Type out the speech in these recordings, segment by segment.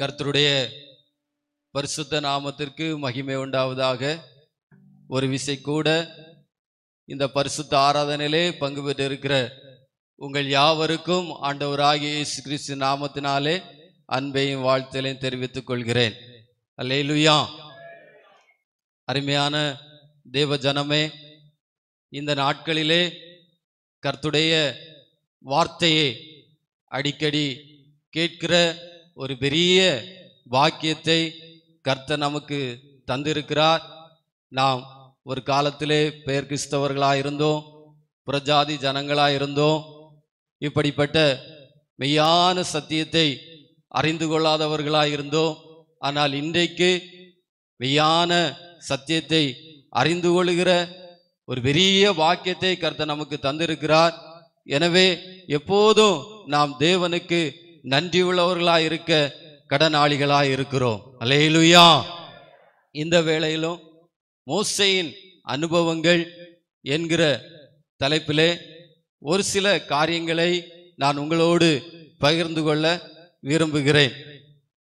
கர்த்தருடைய பரிசுத்த நாமத்திற்கு மகிமை உண்டாவதாக ஒரு விசை கூட இந்த பரிசுத்த ஆராதனையிலே பங்கு பெற்றிருக்கிற உங்கள் யாவருக்கும் ஆண்டவராகிய இயேசு கிறிஸ்து நாமத்தினாலே அன்பையும் வாழ்த்தலையும் தெரிவித்துக் கொள்கிறேன் அல்லேலுயா அருமையான தேவ ஜனமே இந்த நாட்களிலே கர்த்துடைய வார்த்தையை அடிக்கடி கேட்கிற ஒரு பெரிய வாக்கியத்தை கர்த்த நமக்கு தந்திருக்கிறார் நாம் ஒரு காலத்திலே பெயர் கிறிஸ்தவர்களாக இருந்தோம் புறஜாதி ஜனங்களாக இருந்தோம் இப்படிப்பட்ட மெய்யான சத்தியத்தை அறிந்து கொள்ளாதவர்களாக இருந்தோம் ஆனால் இன்றைக்கு மெய்யான சத்தியத்தை அறிந்து கொள்கிற ஒரு பெரிய வாக்கியத்தை கர்த்த நமக்கு தந்திருக்கிறார் எனவே எப்போதும் நாம் தேவனுக்கு நன்றியுள்ளவர்களாக இருக்க கடனாளிகளாக இருக்கிறோம் அலையிலுயா இந்த வேளையிலும் மோசையின் அனுபவங்கள் என்கிற தலைப்பிலே ஒரு சில காரியங்களை நான் உங்களோடு பகிர்ந்து கொள்ள விரும்புகிறேன்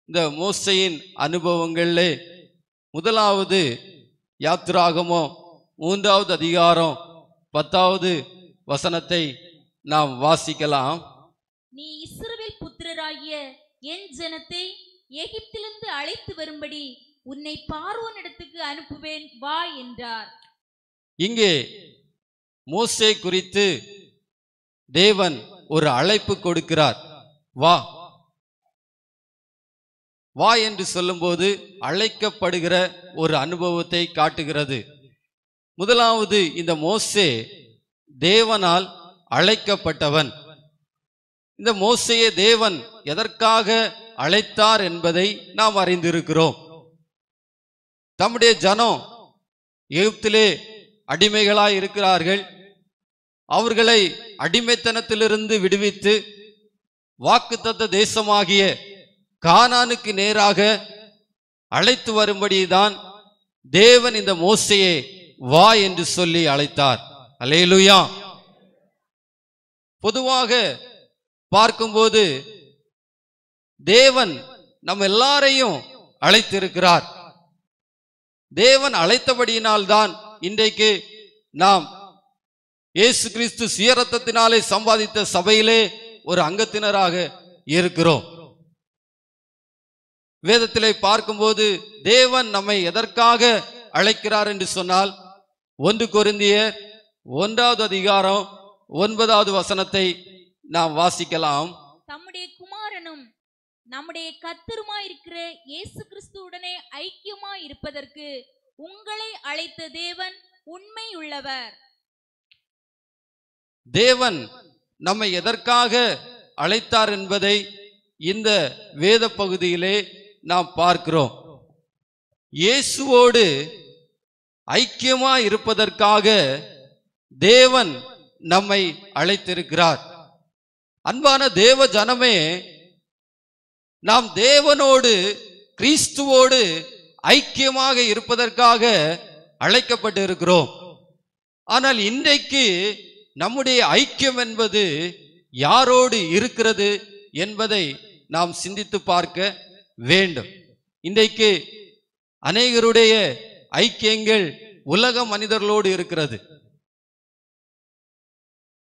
இந்த மோசையின் அனுபவங்களிலே முதலாவது யாத்ராகமோ மூன்றாவது அதிகாரம் பத்தாவது வசனத்தை நாம் வாசிக்கலாம் நீ தேவனாகிய என் ஜனத்தை எகிப்திலிருந்து அழைத்து வரும்படி உன்னை இடத்துக்கு அனுப்புவேன் வா என்றார் இங்கே மோசே குறித்து தேவன் ஒரு அழைப்பு கொடுக்கிறார் வா வா என்று சொல்லும்போது அழைக்கப்படுகிற ஒரு அனுபவத்தை காட்டுகிறது முதலாவது இந்த மோசே தேவனால் அழைக்கப்பட்டவன் இந்த மோசையை தேவன் எதற்காக அழைத்தார் என்பதை நாம் அறிந்திருக்கிறோம் தம்முடைய ஜனம் எகிப்திலே அடிமைகளாய் இருக்கிறார்கள் அவர்களை அடிமைத்தனத்திலிருந்து விடுவித்து வாக்குத்தத்த தேசமாகிய கானானுக்கு நேராக அழைத்து வரும்படிதான் தேவன் இந்த மோசையை வா என்று சொல்லி அழைத்தார் அலையிலுயா பொதுவாக பார்க்கும்போது தேவன் நம்ம எல்லாரையும் அழைத்திருக்கிறார் தேவன் அழைத்தபடியினால்தான் இன்றைக்கு நாம் இயேசு கிறிஸ்து சுயரத்தத்தினாலே சம்பாதித்த சபையிலே ஒரு அங்கத்தினராக இருக்கிறோம் வேதத்திலே பார்க்கும்போது தேவன் நம்மை எதற்காக அழைக்கிறார் என்று சொன்னால் ஒன்று கொருந்திய ஒன்றாவது அதிகாரம் ஒன்பதாவது வசனத்தை நாம் வாசிக்கலாம் தம்முடைய குமாரனும் நம்முடைய கத்தருமா இருக்கிற இயேசு கிறிஸ்துவுடனே ஐக்கியமா இருப்பதற்கு உங்களை அழைத்த தேவன் உண்மை உள்ளவர் தேவன் நம்மை எதற்காக அழைத்தார் என்பதை இந்த வேத பகுதியிலே நாம் பார்க்கிறோம் இயேசுவோடு ஐக்கியமா இருப்பதற்காக தேவன் நம்மை அழைத்திருக்கிறார் அன்பான தேவ ஜனமே நாம் தேவனோடு கிறிஸ்துவோடு ஐக்கியமாக இருப்பதற்காக அழைக்கப்பட்டு இருக்கிறோம் ஆனால் இன்றைக்கு நம்முடைய ஐக்கியம் என்பது யாரோடு இருக்கிறது என்பதை நாம் சிந்தித்து பார்க்க வேண்டும் இன்றைக்கு அநேகருடைய ஐக்கியங்கள் உலக மனிதர்களோடு இருக்கிறது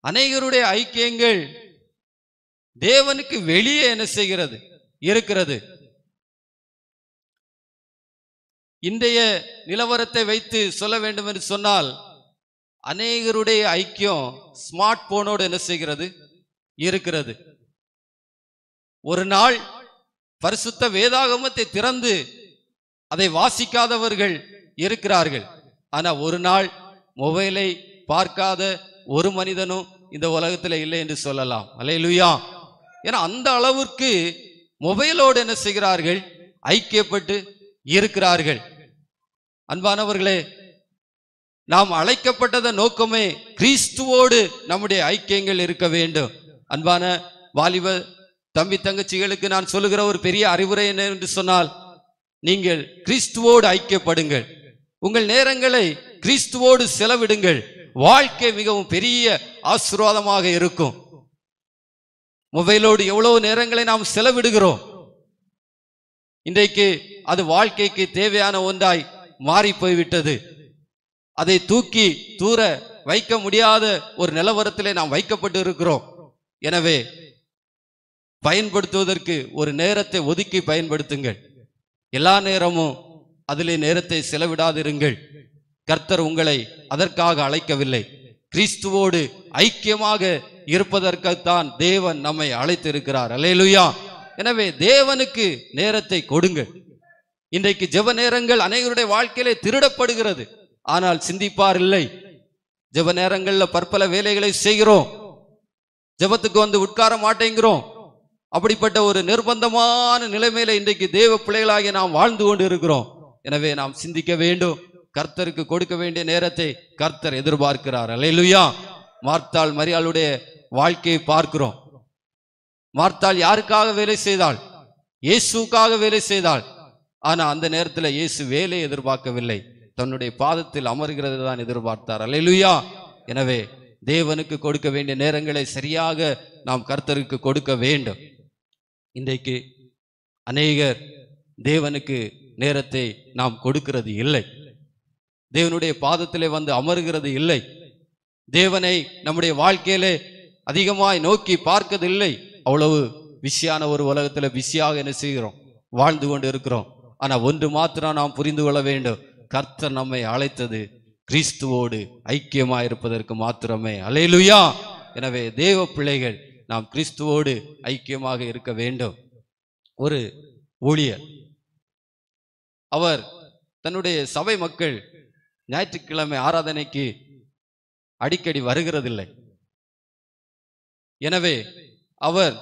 அநேகருடைய ஐக்கியங்கள் தேவனுக்கு வெளியே என்ன செய்கிறது இருக்கிறது இன்றைய நிலவரத்தை வைத்து சொல்ல வேண்டும் என்று சொன்னால் அநேகருடைய ஐக்கியம் ஸ்மார்ட் போனோடு என்ன செய்கிறது இருக்கிறது ஒரு நாள் பரிசுத்த வேதாகமத்தை திறந்து அதை வாசிக்காதவர்கள் இருக்கிறார்கள் ஆனா ஒரு நாள் மொபைலை பார்க்காத ஒரு மனிதனும் இந்த உலகத்தில் இல்லை என்று சொல்லலாம் அலையிலுயா ஏன்னா அந்த அளவிற்கு மொபைலோடு என்ன செய்கிறார்கள் ஐக்கியப்பட்டு இருக்கிறார்கள் அன்பானவர்களே நாம் அழைக்கப்பட்டத நோக்கமே கிறிஸ்துவோடு நம்முடைய ஐக்கியங்கள் இருக்க வேண்டும் அன்பான வாலிப தம்பி தங்கச்சிகளுக்கு நான் சொல்லுகிற ஒரு பெரிய அறிவுரை என்ன என்று சொன்னால் நீங்கள் கிறிஸ்துவோடு ஐக்கியப்படுங்கள் உங்கள் நேரங்களை கிறிஸ்துவோடு செலவிடுங்கள் வாழ்க்கை மிகவும் பெரிய ஆசீர்வாதமாக இருக்கும் மொபைலோடு எவ்வளவு நேரங்களை நாம் செலவிடுகிறோம் இன்றைக்கு அது வாழ்க்கைக்கு தேவையான ஒன்றாய் மாறி போய்விட்டது அதை தூக்கி தூர வைக்க முடியாத ஒரு நிலவரத்திலே நாம் வைக்கப்பட்டு இருக்கிறோம் எனவே பயன்படுத்துவதற்கு ஒரு நேரத்தை ஒதுக்கி பயன்படுத்துங்கள் எல்லா நேரமும் அதிலே நேரத்தை செலவிடாதிருங்கள் கர்த்தர் உங்களை அதற்காக அழைக்கவில்லை கிறிஸ்துவோடு ஐக்கியமாக இருப்பதற்குத்தான் தேவன் நம்மை அழைத்திருக்கிறார் அலையலுயா எனவே தேவனுக்கு நேரத்தை கொடுங்க இன்றைக்கு ஜெப நேரங்கள் அனைவருடைய வாழ்க்கையிலே திருடப்படுகிறது ஆனால் சிந்திப்பார் இல்லை ஜெப நேரங்கள்ல பற்பல வேலைகளை செய்கிறோம் ஜெபத்துக்கு வந்து உட்கார மாட்டேங்கிறோம் அப்படிப்பட்ட ஒரு நிர்பந்தமான நிலைமையில இன்றைக்கு தேவ பிள்ளைகளாகி நாம் வாழ்ந்து கொண்டு இருக்கிறோம் எனவே நாம் சிந்திக்க வேண்டும் கர்த்தருக்கு கொடுக்க வேண்டிய நேரத்தை கர்த்தர் எதிர்பார்க்கிறார் அலையிலுயா மார்த்தாள் மரியாளுடைய வாழ்க்கையை பார்க்கிறோம் மார்த்தால் யாருக்காக வேலை செய்தாள் இயேசுக்காக வேலை செய்தாள் ஆனால் அந்த நேரத்தில் இயேசு வேலையை எதிர்பார்க்கவில்லை தன்னுடைய பாதத்தில் அமர்கிறது தான் எதிர்பார்த்தார் அலையிலுயா எனவே தேவனுக்கு கொடுக்க வேண்டிய நேரங்களை சரியாக நாம் கர்த்தருக்கு கொடுக்க வேண்டும் இன்றைக்கு அநேகர் தேவனுக்கு நேரத்தை நாம் கொடுக்கிறது இல்லை தேவனுடைய பாதத்திலே வந்து அமர்கிறது இல்லை தேவனை நம்முடைய வாழ்க்கையிலே அதிகமாய் நோக்கி பார்க்கதில்லை அவ்வளவு விஷயான ஒரு உலகத்தில் விஷயாக என்ன செய்கிறோம் வாழ்ந்து கொண்டு இருக்கிறோம் ஆனால் ஒன்று மாத்திரம் நாம் புரிந்து கொள்ள வேண்டும் கர்த்தர் நம்மை அழைத்தது கிறிஸ்துவோடு ஐக்கியமாக இருப்பதற்கு மாத்திரமே அலையிலுயா எனவே தேவ பிள்ளைகள் நாம் கிறிஸ்துவோடு ஐக்கியமாக இருக்க வேண்டும் ஒரு ஊழியர் அவர் தன்னுடைய சபை மக்கள் ஞாயிற்றுக்கிழமை ஆராதனைக்கு அடிக்கடி வருகிறதில்லை எனவே அவர்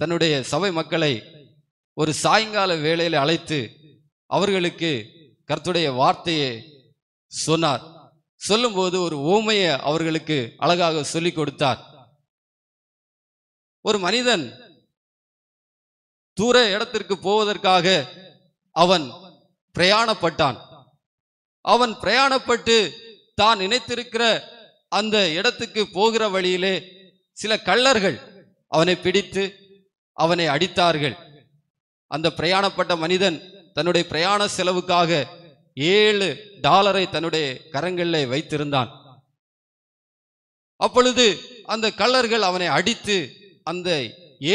தன்னுடைய சபை மக்களை ஒரு சாயங்கால வேளையில் அழைத்து அவர்களுக்கு கர்த்துடைய வார்த்தையை சொன்னார் சொல்லும்போது ஒரு ஓமையை அவர்களுக்கு அழகாக சொல்லி கொடுத்தார் ஒரு மனிதன் தூர இடத்திற்கு போவதற்காக அவன் பிரயாணப்பட்டான் அவன் பிரயாணப்பட்டு தான் நினைத்திருக்கிற அந்த இடத்துக்கு போகிற வழியிலே சில கள்ளர்கள் அவனை பிடித்து அவனை அடித்தார்கள் அந்த பிரயாணப்பட்ட மனிதன் தன்னுடைய பிரயாண செலவுக்காக ஏழு டாலரை தன்னுடைய கரங்களில் வைத்திருந்தான் அப்பொழுது அந்த கள்ளர்கள் அவனை அடித்து அந்த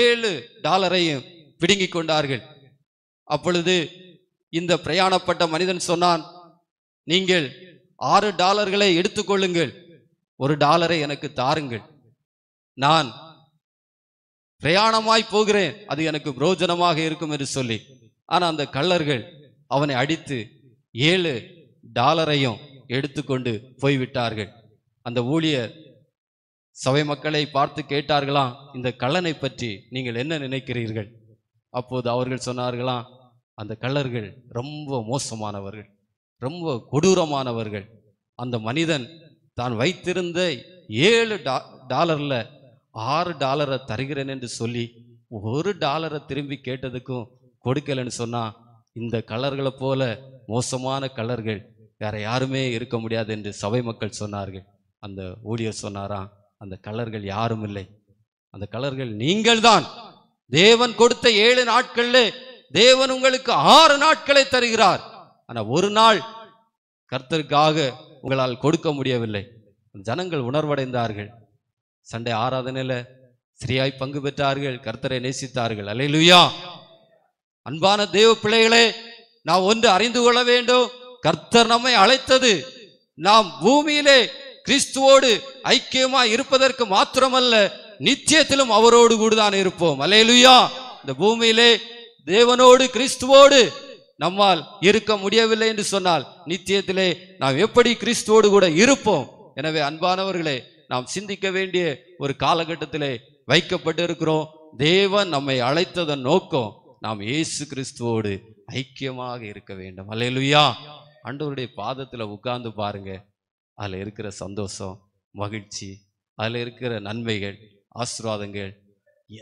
ஏழு டாலரையும் பிடுங்கிக் கொண்டார்கள் அப்பொழுது இந்த பிரயாணப்பட்ட மனிதன் சொன்னான் நீங்கள் ஆறு டாலர்களை எடுத்துக்கொள்ளுங்கள் ஒரு டாலரை எனக்கு தாருங்கள் நான் பிரயாணமாய் போகிறேன் அது எனக்கு புரோஜனமாக இருக்கும் என்று சொல்லி ஆனா அந்த கள்ளர்கள் அவனை அடித்து ஏழு டாலரையும் எடுத்துக்கொண்டு போய்விட்டார்கள் அந்த ஊழியர் சபை மக்களை பார்த்து கேட்டார்களாம் இந்த கள்ளனை பற்றி நீங்கள் என்ன நினைக்கிறீர்கள் அப்போது அவர்கள் சொன்னார்களாம் அந்த கள்ளர்கள் ரொம்ப மோசமானவர்கள் ரொம்ப கொடூரமானவர்கள் அந்த மனிதன் தான் வைத்திருந்த ஏழு டா டாலரில் ஆறு டாலரை தருகிறேன் என்று சொல்லி ஒரு டாலரை திரும்பி கேட்டதுக்கும் கொடுக்கலன்னு சொன்னா இந்த கலர்களை போல மோசமான கலர்கள் வேற யாருமே இருக்க முடியாது என்று சபை மக்கள் சொன்னார்கள் அந்த ஊழியர் சொன்னாராம் அந்த கலர்கள் யாரும் இல்லை அந்த கலர்கள் நீங்கள் தான் தேவன் கொடுத்த ஏழு நாட்கள்ல தேவன் உங்களுக்கு ஆறு நாட்களை தருகிறார் ஆனா ஒரு நாள் கர்த்தருக்காக உங்களால் கொடுக்க முடியவில்லை ஜனங்கள் உணர்வடைந்தார்கள் சண்டை ஆராதனையில சரியாய் பங்கு பெற்றார்கள் கர்த்தரை நேசித்தார்கள் அலையிலுயா அன்பான தேவ பிள்ளைகளே நாம் ஒன்று அறிந்து கொள்ள வேண்டும் கர்த்தர் நம்மை அழைத்தது நாம் பூமியிலே கிறிஸ்துவோடு ஐக்கியமா இருப்பதற்கு மாத்திரமல்ல நித்தியத்திலும் அவரோடு தான் இருப்போம் அலையலுயா இந்த பூமியிலே தேவனோடு கிறிஸ்துவோடு நம்மால் இருக்க முடியவில்லை என்று சொன்னால் நித்தியத்திலே நாம் எப்படி கிறிஸ்துவோடு கூட இருப்போம் எனவே அன்பானவர்களே நாம் சிந்திக்க வேண்டிய ஒரு காலகட்டத்தில் வைக்கப்பட்டு இருக்கிறோம் தேவன் நம்மை அழைத்ததன் நோக்கம் நாம் இயேசு கிறிஸ்துவோடு ஐக்கியமாக இருக்க வேண்டும் அல்லையா அண்டவருடைய பாதத்தில் உட்கார்ந்து பாருங்க அதில் இருக்கிற சந்தோஷம் மகிழ்ச்சி அதில் இருக்கிற நன்மைகள் ஆசீர்வாதங்கள்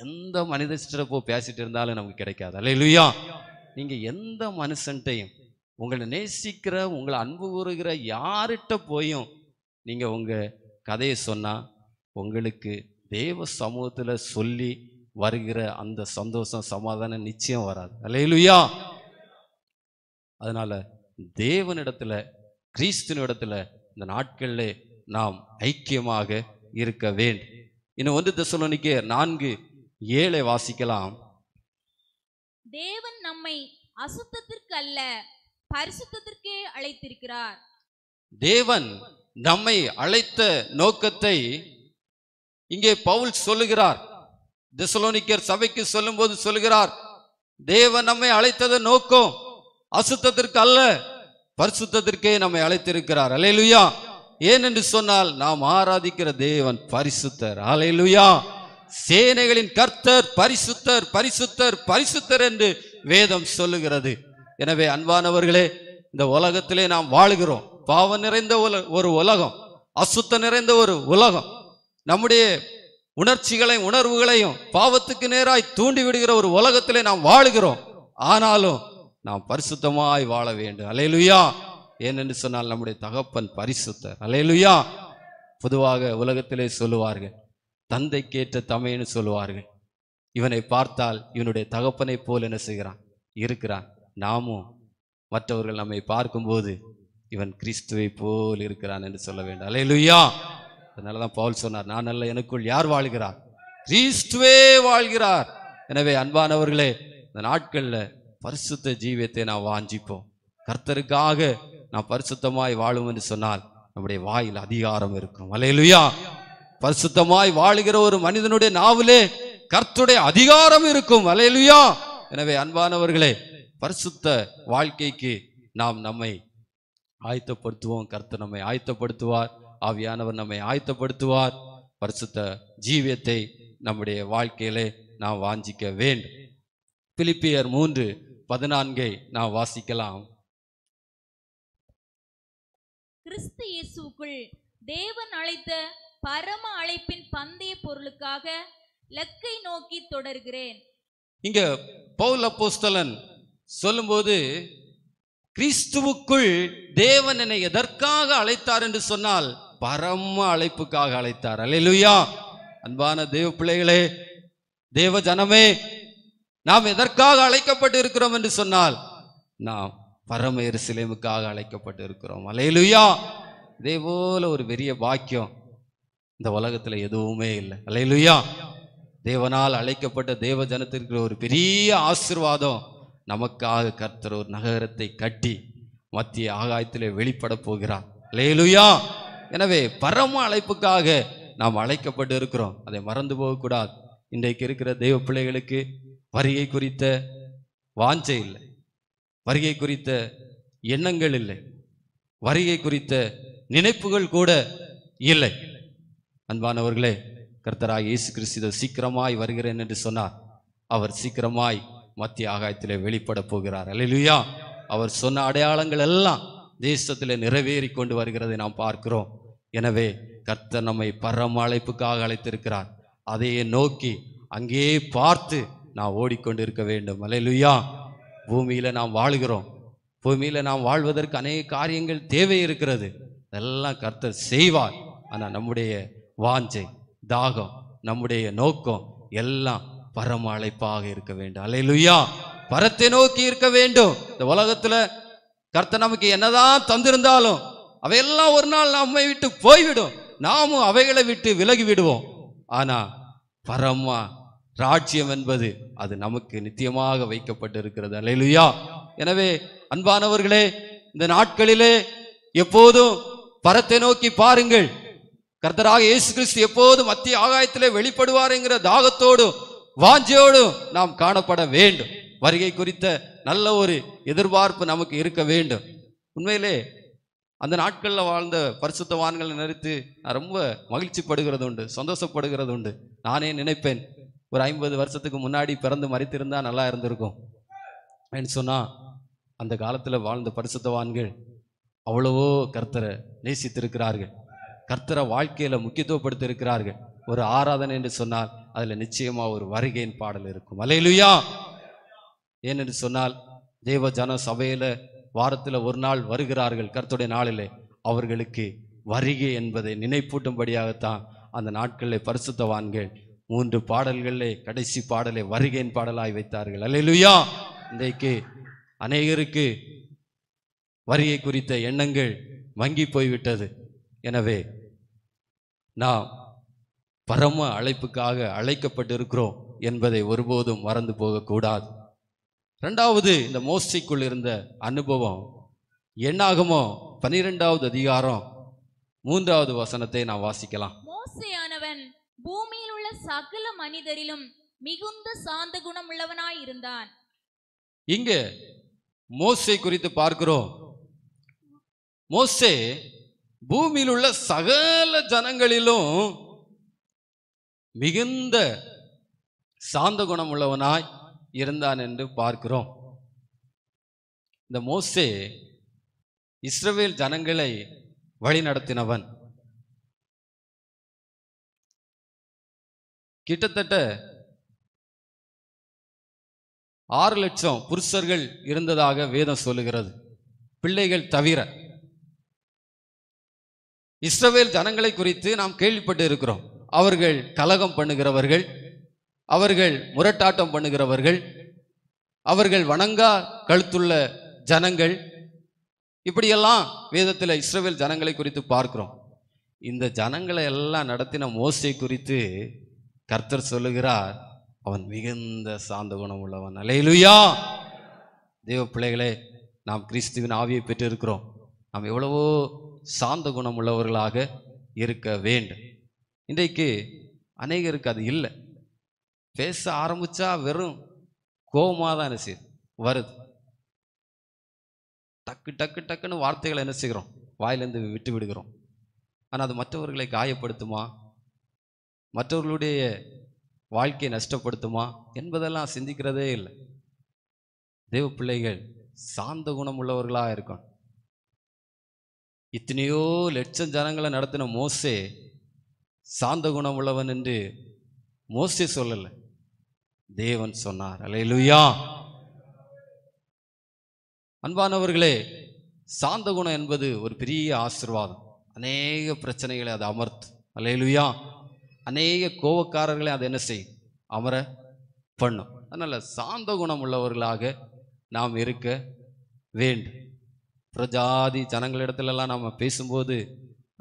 எந்த மனிதன்கிட்ட போ பேசிட்டு இருந்தாலும் நமக்கு கிடைக்காது அல்ல இல்லையா நீங்கள் எந்த மனுஷன்ட்டையும் உங்களை நேசிக்கிற உங்களை அன்பு கூறுகிற யார்கிட்ட போயும் நீங்கள் உங்கள் கதையை சொன்னால் உங்களுக்கு தேவ சமூகத்தில் சொல்லி வருகிற அந்த சந்தோஷம் சமாதானம் நிச்சயம் வராது அல்லையிலுயா அதனால் தேவனிடத்துல கிறிஸ்துவனிடத்துல இந்த நாட்களில் நாம் ஐக்கியமாக இருக்க வேண்டும் இன்னும் ஒன்று தசலோனிக்கு நான்கு ஏழை வாசிக்கலாம் தேவன் நம்மை அசுத்தத்திற்கு அல்ல பரிசுத்தத்திற்கே அழைத்திருக்கிறார் தேவன் நம்மை அழைத்த நோக்கத்தை இங்கே பவுல் சொல்லுகிறார் திசலோனிக்கர் சபைக்கு சொல்லும்போது சொல்லுகிறார் தேவன் நம்மை அழைத்தது நோக்கம் அசுத்தத்திற்கு அல்ல பரிசுத்தத்திற்கே நம்மை அழைத்திருக்கிறார் அலையலுயா ஏன் என்று சொன்னால் நாம் ஆராதிக்கிற தேவன் பரிசுத்தர் அலையலுயா சேனைகளின் கர்த்தர் பரிசுத்தர் பரிசுத்தர் பரிசுத்தர் என்று வேதம் சொல்லுகிறது எனவே அன்பானவர்களே இந்த உலகத்திலே நாம் வாழுகிறோம் பாவம் நிறைந்த உல ஒரு உலகம் அசுத்தம் நிறைந்த ஒரு உலகம் நம்முடைய உணர்ச்சிகளையும் உணர்வுகளையும் பாவத்துக்கு நேராய் தூண்டி விடுகிற ஒரு உலகத்திலே நாம் வாழுகிறோம் ஆனாலும் நாம் பரிசுத்தமாய் வாழ வேண்டும் அலையலுயா ஏனென்று சொன்னால் நம்முடைய தகப்பன் பரிசுத்தர் அலையலுயா பொதுவாக உலகத்திலே சொல்லுவார்கள் தந்தை கேட்ட தமைன்னு சொல்லுவார்கள் இவனை பார்த்தால் இவனுடைய தகப்பனை போல் என்ன செய்கிறான் இருக்கிறான் நாமும் மற்றவர்கள் நம்மை பார்க்கும்போது இவன் கிறிஸ்துவை போல் இருக்கிறான் என்று சொல்ல வேண்டும் அலையலுயா அதனால தான் பவுல் சொன்னார் நான் அல்ல எனக்குள் யார் வாழ்கிறார் கிறிஸ்துவே வாழ்கிறார் எனவே அன்பானவர்களே இந்த நாட்களில் பரிசுத்த ஜீவியத்தை நான் வாஞ்சிப்போம் கர்த்தருக்காக நான் பரிசுத்தமாய் வாழும் என்று சொன்னால் நம்முடைய வாயில் அதிகாரம் இருக்கும் அலையலுயா பரிசுத்தமாய் வாழுகிற ஒரு மனிதனுடைய நாவிலே கர்த்துடைய அதிகாரம் இருக்கும் அலையலுயா எனவே அன்பானவர்களே பரிசுத்த வாழ்க்கைக்கு நாம் நம்மை ஆயத்தப்படுத்துவோம் கர்த்தர் நம்மை ஆயத்தப்படுத்துவார் ஆவியானவர் நம்மை ஆயத்தப்படுத்துவார் பரிசுத்த ஜீவியத்தை நம்முடைய வாழ்க்கையிலே நாம் வாஞ்சிக்க வேண்டும் பிலிப்பியர் மூன்று பதினான்கை நாம் வாசிக்கலாம் கிறிஸ்து இயேசுக்குள் தேவன் அழைத்த பரம அழைப்பின் பந்தய பொருளுக்காக லக்கை நோக்கி தொடர்கிறேன் இங்க பவுல் அப்போஸ்தலன் சொல்லும்போது கிறிஸ்துவுக்குள் தேவன் என்னை எதற்காக அழைத்தார் என்று சொன்னால் பரம அழைப்புக்காக அழைத்தார் அலையிலுயா அன்பான தேவ பிள்ளைகளே தேவ ஜனமே நாம் எதற்காக அழைக்கப்பட்டு இருக்கிறோம் என்று சொன்னால் நாம் பரம எருசலேமுக்காக அழைக்கப்பட்டு இருக்கிறோம் அலையிலுயா இதே போல ஒரு பெரிய பாக்கியம் இந்த உலகத்துல எதுவுமே இல்லை அலையிலுயா தேவனால் அழைக்கப்பட்ட தேவ ஜனத்திற்கு ஒரு பெரிய ஆசிர்வாதம் நமக்காக கர்த்தர் ஒரு நகரத்தை கட்டி மத்திய ஆகாயத்திலே வெளிப்பட போகிறார் லேலுயா எனவே பரம அழைப்புக்காக நாம் அழைக்கப்பட்டு இருக்கிறோம் அதை மறந்து போகக்கூடாது இன்றைக்கு இருக்கிற தெய்வ பிள்ளைகளுக்கு வருகை குறித்த வாஞ்சை இல்லை வருகை குறித்த எண்ணங்கள் இல்லை வருகை குறித்த நினைப்புகள் கூட இல்லை அன்பானவர்களே கர்த்தராக இயேசு கிறிஸ்து சீக்கிரமாய் வருகிறேன் என்று சொன்னார் அவர் சீக்கிரமாய் மத்திய ஆகாயத்தில் வெளிப்பட போகிறார் அல்லா அவர் சொன்ன அடையாளங்கள் எல்லாம் தேசத்தில் நிறைவேறி கொண்டு வருகிறதை நாம் பார்க்கிறோம் எனவே கர்த்தர் நம்மை பரம அழைப்புக்காக அழைத்திருக்கிறார் அதையே நோக்கி அங்கேயே பார்த்து நாம் ஓடிக்கொண்டு இருக்க வேண்டும் அலையிலுயா பூமியில் நாம் வாழ்கிறோம் பூமியில் நாம் வாழ்வதற்கு அநேக காரியங்கள் தேவை இருக்கிறது எல்லாம் கர்த்தர் செய்வார் ஆனால் நம்முடைய வாஞ்சை தாகம் நம்முடைய நோக்கம் எல்லாம் பரம அழைப்பாக இருக்க வேண்டும் அலையிலுயா பரத்தை நோக்கி இருக்க வேண்டும் இந்த உலகத்துல கர்த்த நமக்கு என்னதான் தந்திருந்தாலும் அவையெல்லாம் ஒரு நாள் நம்மை விட்டு போய்விடும் நாமும் அவைகளை விட்டு விலகி விடுவோம் ஆனா பரமா ராஜ்யம் என்பது அது நமக்கு நித்தியமாக வைக்கப்பட்டிருக்கிறது அலையிலுயா எனவே அன்பானவர்களே இந்த நாட்களிலே எப்போதும் பரத்தை நோக்கி பாருங்கள் கர்த்தராக இயேசு கிறிஸ்து எப்போதும் மத்திய ஆகாயத்திலே வெளிப்படுவார் என்கிற தாகத்தோடும் வாஞ்சியோடு நாம் காணப்பட வேண்டும் வருகை குறித்த நல்ல ஒரு எதிர்பார்ப்பு நமக்கு இருக்க வேண்டும் உண்மையிலே அந்த நாட்களில் வாழ்ந்த பரிசுத்தவான்களை நிறுத்து நான் ரொம்ப மகிழ்ச்சிப்படுகிறது உண்டு சந்தோஷப்படுகிறது உண்டு நானே நினைப்பேன் ஒரு ஐம்பது வருஷத்துக்கு முன்னாடி பிறந்து மறைத்திருந்தா நல்லா இருந்திருக்கும் அப்படின்னு சொன்னால் அந்த காலத்தில் வாழ்ந்த பரிசுத்தவான்கள் அவ்வளவோ கர்த்தரை நேசித்திருக்கிறார்கள் கர்த்தரை வாழ்க்கையில் முக்கியத்துவப்படுத்தி இருக்கிறார்கள் ஒரு ஆராதனை என்று சொன்னால் அதில் நிச்சயமாக ஒரு வருகையின் பாடல் இருக்கும் அலையிலுயா ஏனென்று சொன்னால் தேவ ஜன சபையில் வாரத்தில் ஒரு நாள் வருகிறார்கள் கருத்துடைய நாளிலே அவர்களுக்கு வருகை என்பதை நினைப்பூட்டும்படியாகத்தான் அந்த நாட்களில் பரிசுத்தவான்கள் மூன்று பாடல்களே கடைசி பாடலை வருகையின் பாடலாய் வைத்தார்கள் அலையிலுயா இன்றைக்கு அநேகருக்கு வருகை குறித்த எண்ணங்கள் வங்கி போய்விட்டது எனவே நாம் பரம அழைப்புக்காக அழைக்கப்பட்டிருக்கிறோம் என்பதை ஒருபோதும் மறந்து போகக்கூடாது ரெண்டாவது இந்த மோஸ்டிக்குள் இருந்த அனுபவம் என்னாகுமோ பனிரெண்டாவது அதிகாரம் மூன்றாவது வசனத்தை நான் வாசிக்கலாம் மோசையானவன் பூமியில் உள்ள சகல மனிதரிலும் மிகுந்த சாந்த குணம் உள்ளவனாய் இருந்தான் இங்க மோசை குறித்து பார்க்கிறோம் மோசே பூமியில் உள்ள சகல ஜனங்களிலும் மிகுந்த சாந்த குணம் உள்ளவனாய் இருந்தான் என்று பார்க்கிறோம் இந்த மோசே இஸ்ரவேல் ஜனங்களை வழிநடத்தினவன் கிட்டத்தட்ட ஆறு லட்சம் புருஷர்கள் இருந்ததாக வேதம் சொல்லுகிறது பிள்ளைகள் தவிர இஸ்ரவேல் ஜனங்களை குறித்து நாம் கேள்விப்பட்டு இருக்கிறோம் அவர்கள் கலகம் பண்ணுகிறவர்கள் அவர்கள் முரட்டாட்டம் பண்ணுகிறவர்கள் அவர்கள் வணங்கா கழுத்துள்ள ஜனங்கள் இப்படியெல்லாம் வேதத்தில் இஸ்ரேல் ஜனங்களை குறித்து பார்க்குறோம் இந்த ஜனங்களை எல்லாம் நடத்தின மோசை குறித்து கர்த்தர் சொல்லுகிறார் அவன் மிகுந்த சாந்த குணம் உள்ளவன் அலையிலுயா தேவ பிள்ளைகளே நாம் கிறிஸ்துவின் ஆவியை பெற்றிருக்கிறோம் நாம் எவ்வளவோ சாந்த குணம் உள்ளவர்களாக இருக்க வேண்டும் இன்றைக்கு அநேகருக்கு அது இல்லை பேச ஆரம்பித்தா வெறும் கோபமாக தான் என்ன செய்யுது வருது டக்கு டக்கு டக்குன்னு வார்த்தைகளை என்ன செய்கிறோம் வாயிலேருந்து விட்டு விடுகிறோம் ஆனால் அது மற்றவர்களை காயப்படுத்துமா மற்றவர்களுடைய வாழ்க்கையை நஷ்டப்படுத்துமா என்பதெல்லாம் சிந்திக்கிறதே இல்லை தெய்வ பிள்ளைகள் சாந்த குணம் உள்ளவர்களாக இருக்கும் இத்தனையோ லட்சம் ஜனங்களை நடத்தின மோசே சாந்த குணம் உள்ளவன் என்று மோசி சொல்லலை தேவன் சொன்னார் அலையிலுயா அன்பானவர்களே சாந்த குணம் என்பது ஒரு பெரிய ஆசிர்வாதம் அநேக பிரச்சனைகளை அது அமர்த்து அலையிலுயா அநேக கோபக்காரர்களை அது என்ன செய்யும் அமர பண்ணும் அதனால் சாந்த குணம் உள்ளவர்களாக நாம் இருக்க வேண்டும் பிரஜாதி ஜனங்களிடத்துலலாம் நாம் பேசும்போது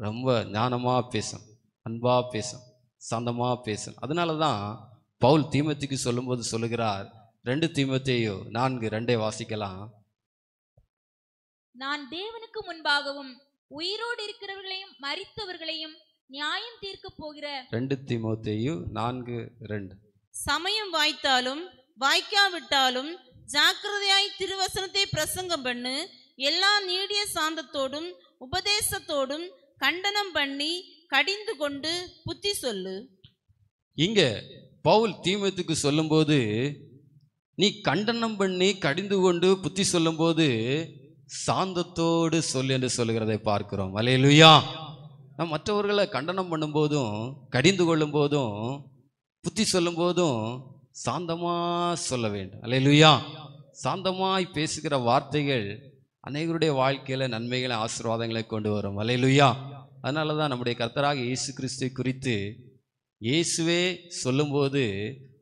ரொம்ப ஞானமாக பேசணும் அன்பாக பேசும் சந்தமாக பேசும் அதனால தான் பவுல் தீமத்துக்கு சொல்லும்போது சொல்லுகிறார் ரெண்டு தீமத்தையோ நான்கு ரெண்டே வாசிக்கலாம் நான் தேவனுக்கு முன்பாகவும் உயிரோடு இருக்கிறவர்களையும் மறித்தவர்களையும் நியாயம் தீர்க்க போகிற ரெண்டு தீமத்தையும் நான்கு ரெண்டு சமயம் வாய்த்தாலும் வாய்க்காவிட்டாலும் ஜாக்கிரதையாய் திருவசனத்தை பிரசங்கம் பண்ணு எல்லா நீடிய சாந்தத்தோடும் உபதேசத்தோடும் கண்டனம் பண்ணி கடிந்து கொண்டு புத்தி சொல்லு இங்க பவுல் தீமத்துக்கு சொல்லும்போது நீ கண்டனம் பண்ணி கடிந்து கொண்டு புத்தி சொல்லும்போது சாந்தத்தோடு சொல் என்று சொல்லுகிறதை பார்க்கிறோம் அலையலுயா நான் மற்றவர்களை கண்டனம் பண்ணும்போதும் கடிந்து கொள்ளும் போதும் புத்தி சொல்லும் போதும் சாந்தமாக சொல்ல வேண்டும் அலையலுயா சாந்தமாய் பேசுகிற வார்த்தைகள் அநேகருடைய வாழ்க்கையில் நன்மைகளை ஆசீர்வாதங்களை கொண்டு வரும் அலையலுயா அதனால தான் நம்முடைய கர்த்தராக இயேசு கிறிஸ்து குறித்து இயேசுவே சொல்லும்போது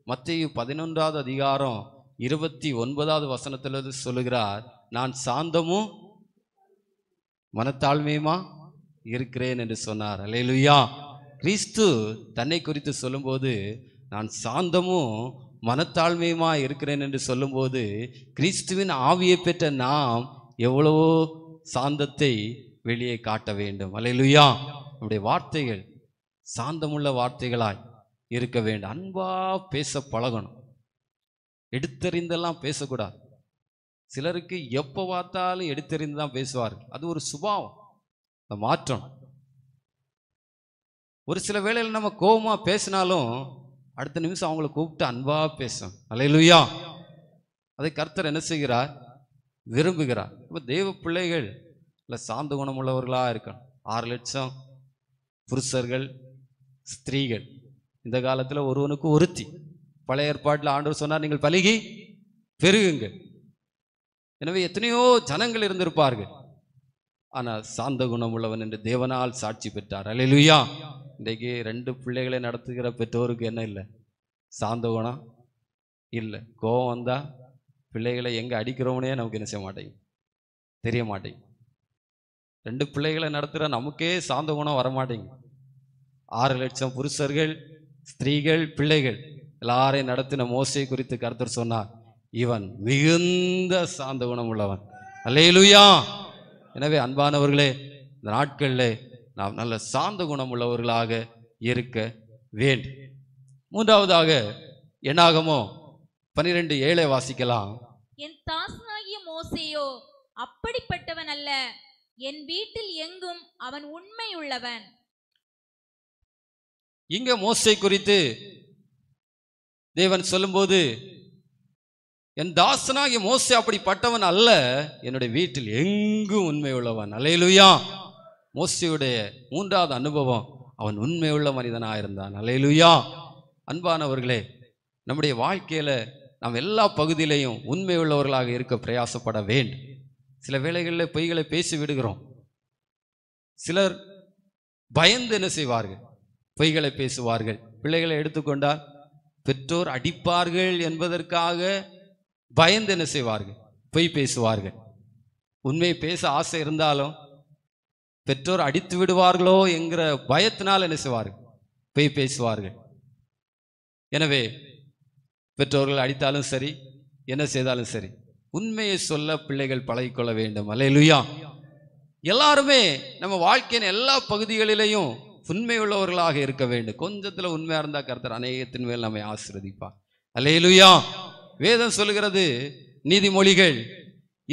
மத்திய பதினொன்றாவது அதிகாரம் இருபத்தி ஒன்பதாவது வசனத்தில் சொல்லுகிறார் நான் சாந்தமும் மனத்தாழ்மையுமா இருக்கிறேன் என்று சொன்னார் அலையலுயா கிறிஸ்து தன்னை குறித்து சொல்லும்போது நான் சாந்தமும் மனத்தாழ்மையுமா இருக்கிறேன் என்று சொல்லும்போது கிறிஸ்துவின் ஆவியை பெற்ற நாம் எவ்வளவோ சாந்தத்தை வெளியே காட்ட வேண்டும் அலையிலுயா நம்முடைய வார்த்தைகள் சாந்தமுள்ள வார்த்தைகளாய் இருக்க வேண்டும் அன்பா பேச பழகணும் எடுத்தறிந்தெல்லாம் பேசக்கூடாது சிலருக்கு எப்போ பார்த்தாலும் எடுத்தறிந்து தான் பேசுவார் அது ஒரு சுபாவம் அதை மாற்றணும் ஒரு சில வேளையில் நம்ம கோபமாக பேசினாலும் அடுத்த நிமிஷம் அவங்கள கூப்பிட்டு அன்பாக பேசும் அலையிலுயா அதை கர்த்தர் என்ன செய்கிறார் விரும்புகிறார் இப்போ தெய்வ பிள்ளைகள் இல்லை சாந்த குணம் உள்ளவர்களாக இருக்கணும் ஆறு லட்சம் புருஷர்கள் ஸ்திரீகள் இந்த காலத்தில் ஒருவனுக்கு ஒருத்தி பழைய ஏற்பாட்டில் ஆண்டவர் சொன்னார் நீங்கள் பழகி பெருகுங்கள் எனவே எத்தனையோ ஜனங்கள் இருந்திருப்பார்கள் ஆனால் சாந்த குணம் உள்ளவன் என்று தேவனால் சாட்சி பெற்றார் அலையிலுயா இன்றைக்கு ரெண்டு பிள்ளைகளை நடத்துகிற பெற்றோருக்கு என்ன இல்லை சாந்த குணம் இல்லை கோபம் வந்தால் பிள்ளைகளை எங்கே அடிக்கிறோம்னே நமக்கு என்ன செய்ய மாட்டேங்குது தெரிய மாட்டேங்குது ரெண்டு பிள்ளைகளை நடத்துகிற நமக்கே சாந்த குணம் வரமாட்டேங்க ஆறு லட்சம் புருஷர்கள் ஸ்திரீகள் பிள்ளைகள் எல்லாரையும் நடத்தின மோசை குறித்து கருத்தர் சொன்னார் இவன் மிகுந்த சாந்த குணம் உள்ளவன் அல்லையிலுயா எனவே அன்பானவர்களே இந்த நாட்களில் நாம் நல்ல சாந்த குணம் உள்ளவர்களாக இருக்க வேண்டும் மூன்றாவதாக என்னாகமோ பனிரெண்டு ஏழை வாசிக்கலாம் என் தாசனாகிய மோசையோ அப்படிப்பட்டவன் அல்ல என் வீட்டில் எங்கும் அவன் உண்மையுள்ளவன் இங்க மோசை குறித்து தேவன் சொல்லும்போது என் தாசனாகிய மோசை அப்படிப்பட்டவன் அல்ல என்னுடைய வீட்டில் எங்கும் உண்மை உள்ளவன் அலையிலுயா மோசையுடைய மூன்றாவது அனுபவம் அவன் உண்மை உள்ள மனிதனாக இருந்தான் அலையிலுயா அன்பானவர்களே நம்முடைய வாழ்க்கையில நாம் எல்லா பகுதியிலையும் உண்மை உள்ளவர்களாக இருக்க பிரயாசப்பட வேண்டும் சில வேளைகளில் பொய்களை பேசி விடுகிறோம் சிலர் பயந்து என்ன செய்வார்கள் பொய்களை பேசுவார்கள் பிள்ளைகளை எடுத்துக்கொண்டால் பெற்றோர் அடிப்பார்கள் என்பதற்காக பயந்து என்ன செய்வார்கள் பொய் பேசுவார்கள் உண்மையை பேச ஆசை இருந்தாலும் பெற்றோர் அடித்து விடுவார்களோ என்கிற பயத்தினால் என்ன செய்வார்கள் பொய் பேசுவார்கள் எனவே பெற்றோர்கள் அடித்தாலும் சரி என்ன செய்தாலும் சரி உண்மையை சொல்ல பிள்ளைகள் பழகிக்கொள்ள வேண்டும் அலையலுயா எல்லாருமே நம்ம வாழ்க்கையின் எல்லா பகுதிகளிலையும் உண்மை உள்ளவர்களாக இருக்க வேண்டும் கொஞ்சத்தில் உண்மையாக இருந்தால் கருத்தர் அநேகத்தின் மேல் நம்மை ஆசிரதிப்பார் அலையலுயா வேதம் சொல்கிறது நீதிமொழிகள்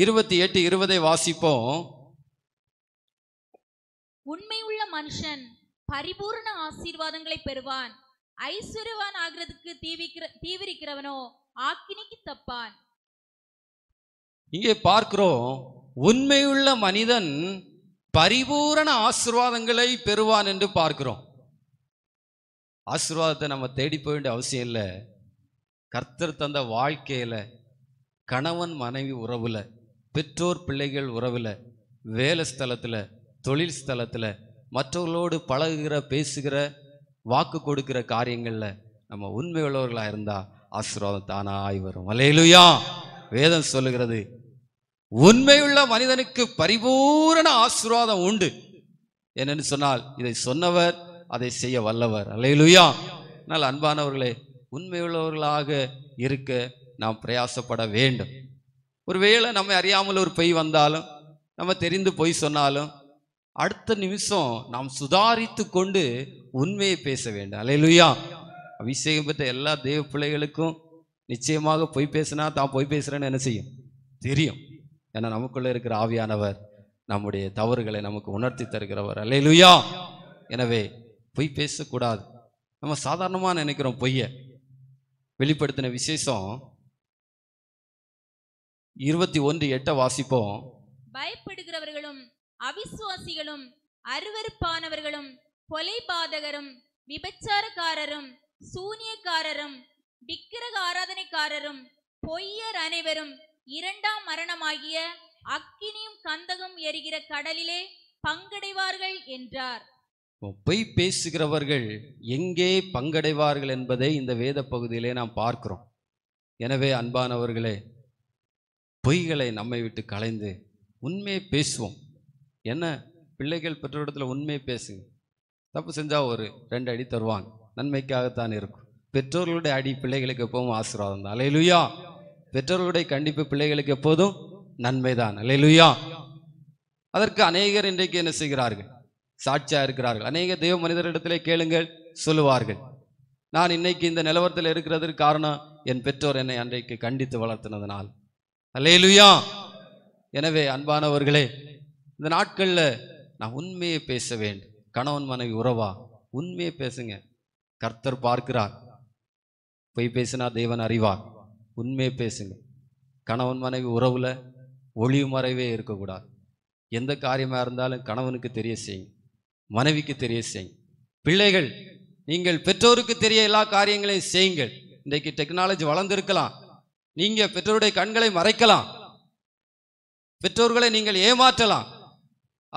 இருபத்தி எட்டு இருபதை வாசிப்போம் உண்மை உள்ள மனுஷன் பரிபூர்ண ஆசீர்வாதங்களை பெறுவான் ஐஸ்வர்யவான் ஆகிறதுக்கு தீவிக்கிற தீவிரிக்கிறவனோ ஆக்கினிக்கு தப்பான் இங்கே பார்க்கிறோம் உண்மையுள்ள மனிதன் பரிபூரண ஆசிர்வாதங்களை பெறுவான் என்று பார்க்கிறோம் ஆசிர்வாதத்தை நம்ம தேடி போக வேண்டிய அவசியம் இல்லை கர்த்தர் தந்த வாழ்க்கையில் கணவன் மனைவி உறவில் பெற்றோர் பிள்ளைகள் உறவில் வேலை ஸ்தலத்தில் தொழில் ஸ்தலத்தில் மற்றவர்களோடு பழகுகிற பேசுகிற வாக்கு கொடுக்கிற காரியங்களில் நம்ம உண்மையுள்ளவர்களாக இருந்தால் ஆசீர்வாதம் தானாய் வரும் அலையிலுயா வேதம் சொல்லுகிறது உண்மையுள்ள மனிதனுக்கு பரிபூரண ஆசீர்வாதம் உண்டு என்னன்னு சொன்னால் இதை சொன்னவர் அதை செய்ய வல்லவர் அல்லையிலுயா நல்ல அன்பானவர்களே உண்மையுள்ளவர்களாக இருக்க நாம் பிரயாசப்பட வேண்டும் ஒருவேளை நம்ம அறியாமல் ஒரு பொய் வந்தாலும் நம்ம தெரிந்து பொய் சொன்னாலும் அடுத்த நிமிஷம் நாம் சுதாரித்து கொண்டு உண்மையை பேச வேண்டும் அலையிலுயா அபிஷேகம் பெற்ற எல்லா தெய்வ பிள்ளைகளுக்கும் நிச்சயமாக பொய் பேசினா தான் பொய் பேசுறேன்னு என்ன செய்யும் தெரியும் ஏன்னா நமக்குள்ளே இருக்கிற ஆவியானவர் நம்முடைய தவறுகளை நமக்கு உணர்த்தி தருகிறவர் அல்லையிலுயா எனவே பொய் பேசக்கூடாது நம்ம சாதாரணமாக நினைக்கிறோம் பொய்ய வெளிப்படுத்தின விசேஷம் இருபத்தி ஒன்று எட்ட வாசிப்போம் பயப்படுகிறவர்களும் அவிசுவாசிகளும் அருவறுப்பானவர்களும் கொலை பாதகரும் விபச்சாரக்காரரும் சூனியக்காரரும் விக்கிரக ஆராதனைக்காரரும் பொய்யர் அனைவரும் இரண்டாம் மரணமாகிய அக்கினியும் கந்தகம் எரிகிற கடலிலே பங்கடைவார்கள் என்றார் பொய் பேசுகிறவர்கள் எங்கே பங்கடைவார்கள் என்பதை இந்த வேத பகுதியிலே நாம் பார்க்கிறோம் எனவே அன்பானவர்களே பொய்களை நம்மை விட்டு கலைந்து உண்மையை பேசுவோம் என்ன பிள்ளைகள் பெற்றோரிடத்தில் உண்மையை பேசுங்க தப்பு செஞ்சால் ஒரு ரெண்டு அடி தருவாங்க நன்மைக்காகத்தான் இருக்கும் பெற்றோர்களுடைய அடி பிள்ளைகளுக்கு எப்பவும் ஆசீர்வாதம் தான் அலையிலுயா பெற்றோர்களுடைய கண்டிப்பு பிள்ளைகளுக்கு எப்போதும் நன்மைதான் அல்லையா அதற்கு அநேகர் இன்றைக்கு என்ன செய்கிறார்கள் சாட்சியாக இருக்கிறார்கள் அநேக தெய்வ மனிதரிடத்திலே கேளுங்கள் சொல்லுவார்கள் நான் இன்னைக்கு இந்த நிலவரத்தில் இருக்கிறதற்கு காரணம் என் பெற்றோர் என்னை அன்றைக்கு கண்டித்து வளர்த்தினதனால் அல்லையிலுயா எனவே அன்பானவர்களே இந்த நாட்களில் நான் உண்மையை பேச வேண்டும் கணவன் மனைவி உறவா உண்மையை பேசுங்க கர்த்தர் பார்க்கிறார் பொய் பேசினா தேவன் அறிவார் உண்மையை பேசுங்க கணவன் மனைவி உறவில் ஒளிவு மறைவே இருக்கக்கூடாது எந்த காரியமாக இருந்தாலும் கணவனுக்கு தெரிய செய்யுங்க மனைவிக்கு தெரிய செய்யுங்க பிள்ளைகள் நீங்கள் பெற்றோருக்கு தெரிய எல்லா காரியங்களையும் செய்யுங்கள் இன்றைக்கு டெக்னாலஜி வளர்ந்துருக்கலாம் நீங்கள் பெற்றோருடைய கண்களை மறைக்கலாம் பெற்றோர்களை நீங்கள் ஏமாற்றலாம்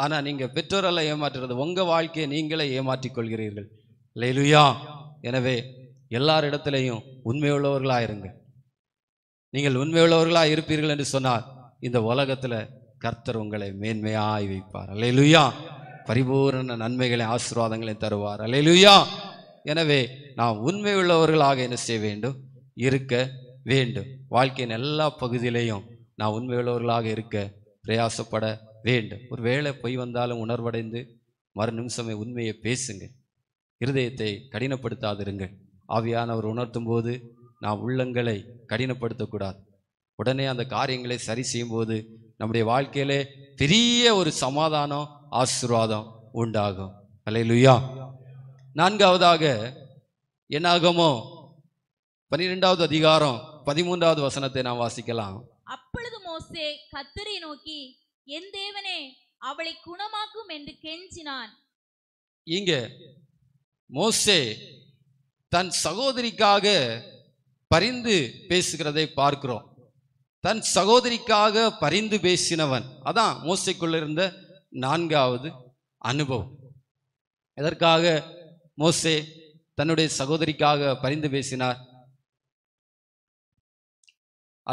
ஆனால் நீங்கள் பெற்றோரெல்லாம் ஏமாற்றுறது உங்கள் வாழ்க்கையை நீங்களே ஏமாற்றிக் கொள்கிறீர்கள் லைலுயா எனவே எல்லாரிடத்திலையும் உண்மையுள்ளவர்களாக இருங்கள் நீங்கள் உண்மையுள்ளவர்களாக இருப்பீர்கள் என்று சொன்னார் இந்த உலகத்தில் கர்த்தர் உங்களை மேன்மையாய் வைப்பார் அலையலுயா பரிபூர்ண நன்மைகளை ஆசீர்வாதங்களை தருவார் அலையலுயா எனவே நாம் உண்மை உள்ளவர்களாக என்ன செய்ய வேண்டும் இருக்க வேண்டும் வாழ்க்கையின் எல்லா பகுதியிலையும் நான் உண்மை உள்ளவர்களாக இருக்க பிரயாசப்பட வேண்டும் ஒரு வேளை பொய் வந்தாலும் உணர்வடைந்து மறு நிமிஷமே உண்மையை பேசுங்கள் இருதயத்தை கடினப்படுத்தாதிருங்கள் ஆவியானவர் உணர்த்தும் போது நாம் உள்ளங்களை கடினப்படுத்தக்கூடாது உடனே அந்த காரியங்களை சரி செய்யும்போது நம்முடைய வாழ்க்கையிலே பெரிய ஒரு சமாதானம் ஆசீர்வாதம் உண்டாகும் அல்ல நான்காவதாக என்னாகமோ பன்னிரெண்டாவது அதிகாரம் பதிமூன்றாவது வசனத்தை நாம் வாசிக்கலாம் அப்பொழுது மோசே கத்தரை நோக்கி என் தேவனே அவளை குணமாக்கும் என்று கெஞ்சினான் இங்க மோசே தன் சகோதரிக்காக பரிந்து பேசுகிறதை பார்க்கிறோம் தன் சகோதரிக்காக பரிந்து பேசினவன் அதான் மோசைக்குள்ள இருந்த நான்காவது அனுபவம் எதற்காக மோசே தன்னுடைய சகோதரிக்காக பரிந்து பேசினார்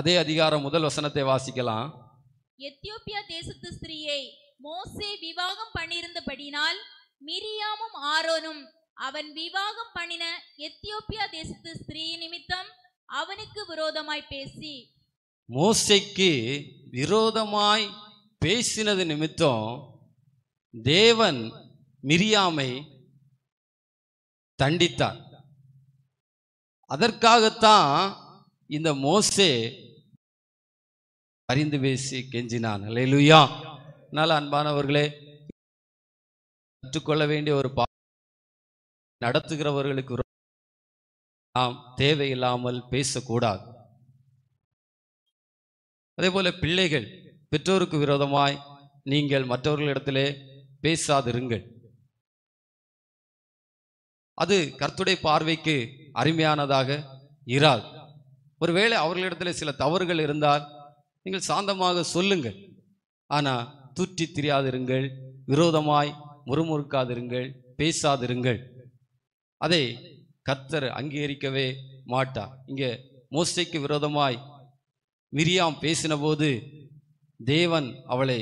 அதே அதிகாரம் முதல் வசனத்தை வாசிக்கலாம் எத்தியோப்பியா தேசத்து ஸ்திரீயை மோசே விவாகம் பண்ணியிருந்தபடினால் மிரியாமும் ஆரோனும் அவன் விவாகம் பண்ணின எத்தியோப்பியா தேசத்து ஸ்திரீ நிமித்தம் அவனுக்கு விரோதமாய் பேசி மோசைக்கு விரோதமாய் பேசினது நிமித்தம் தேவன் மிரியாமை தண்டித்தார் அதற்காகத்தான் இந்த மோசே அறிந்து பேசி கெஞ்சினான் அலையலுயா நல்ல அன்பானவர்களே கற்றுக்கொள்ள வேண்டிய ஒரு பா நடத்துகிறவர்களுக்கு நாம் தேவையில்லாமல் பேசக்கூடாது அதே போல பிள்ளைகள் பெற்றோருக்கு விரோதமாய் நீங்கள் மற்றவர்களிடத்திலே பேசாதிருங்கள் அது கர்த்துடைய பார்வைக்கு அருமையானதாக இராது ஒருவேளை அவர்களிடத்தில் சில தவறுகள் இருந்தால் நீங்கள் சாந்தமாக சொல்லுங்கள் ஆனால் தூற்றி திரியாதிருங்கள் விரோதமாய் முறுமுறுக்காதிருங்கள் பேசாதிருங்கள் அதை கர்த்தர் அங்கீகரிக்கவே மாட்டார் இங்கே மோசைக்கு விரோதமாய் மிரியாம் பேசினபோது தேவன் அவளை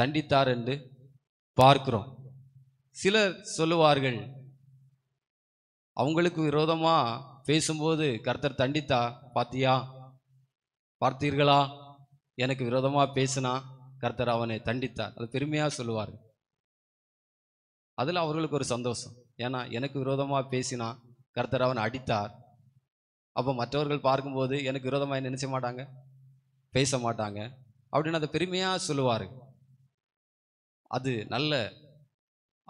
தண்டித்தார் என்று பார்க்கிறோம் சிலர் சொல்லுவார்கள் அவங்களுக்கு விரோதமாக பேசும்போது கர்த்தர் தண்டித்தா பார்த்தியா பார்த்தீர்களா எனக்கு விரோதமாக பேசினா கர்த்தர் அவனை தண்டித்தார் அது பெருமையாக சொல்லுவார் அதில் அவர்களுக்கு ஒரு சந்தோஷம் ஏன்னா எனக்கு விரோதமாக பேசினா கர்த்தர் அவன் அடித்தார் அப்போ மற்றவர்கள் பார்க்கும்போது எனக்கு விரோதமாக நினைச்ச மாட்டாங்க பேச மாட்டாங்க அப்படின்னு அதை பெருமையாக சொல்லுவார் அது நல்ல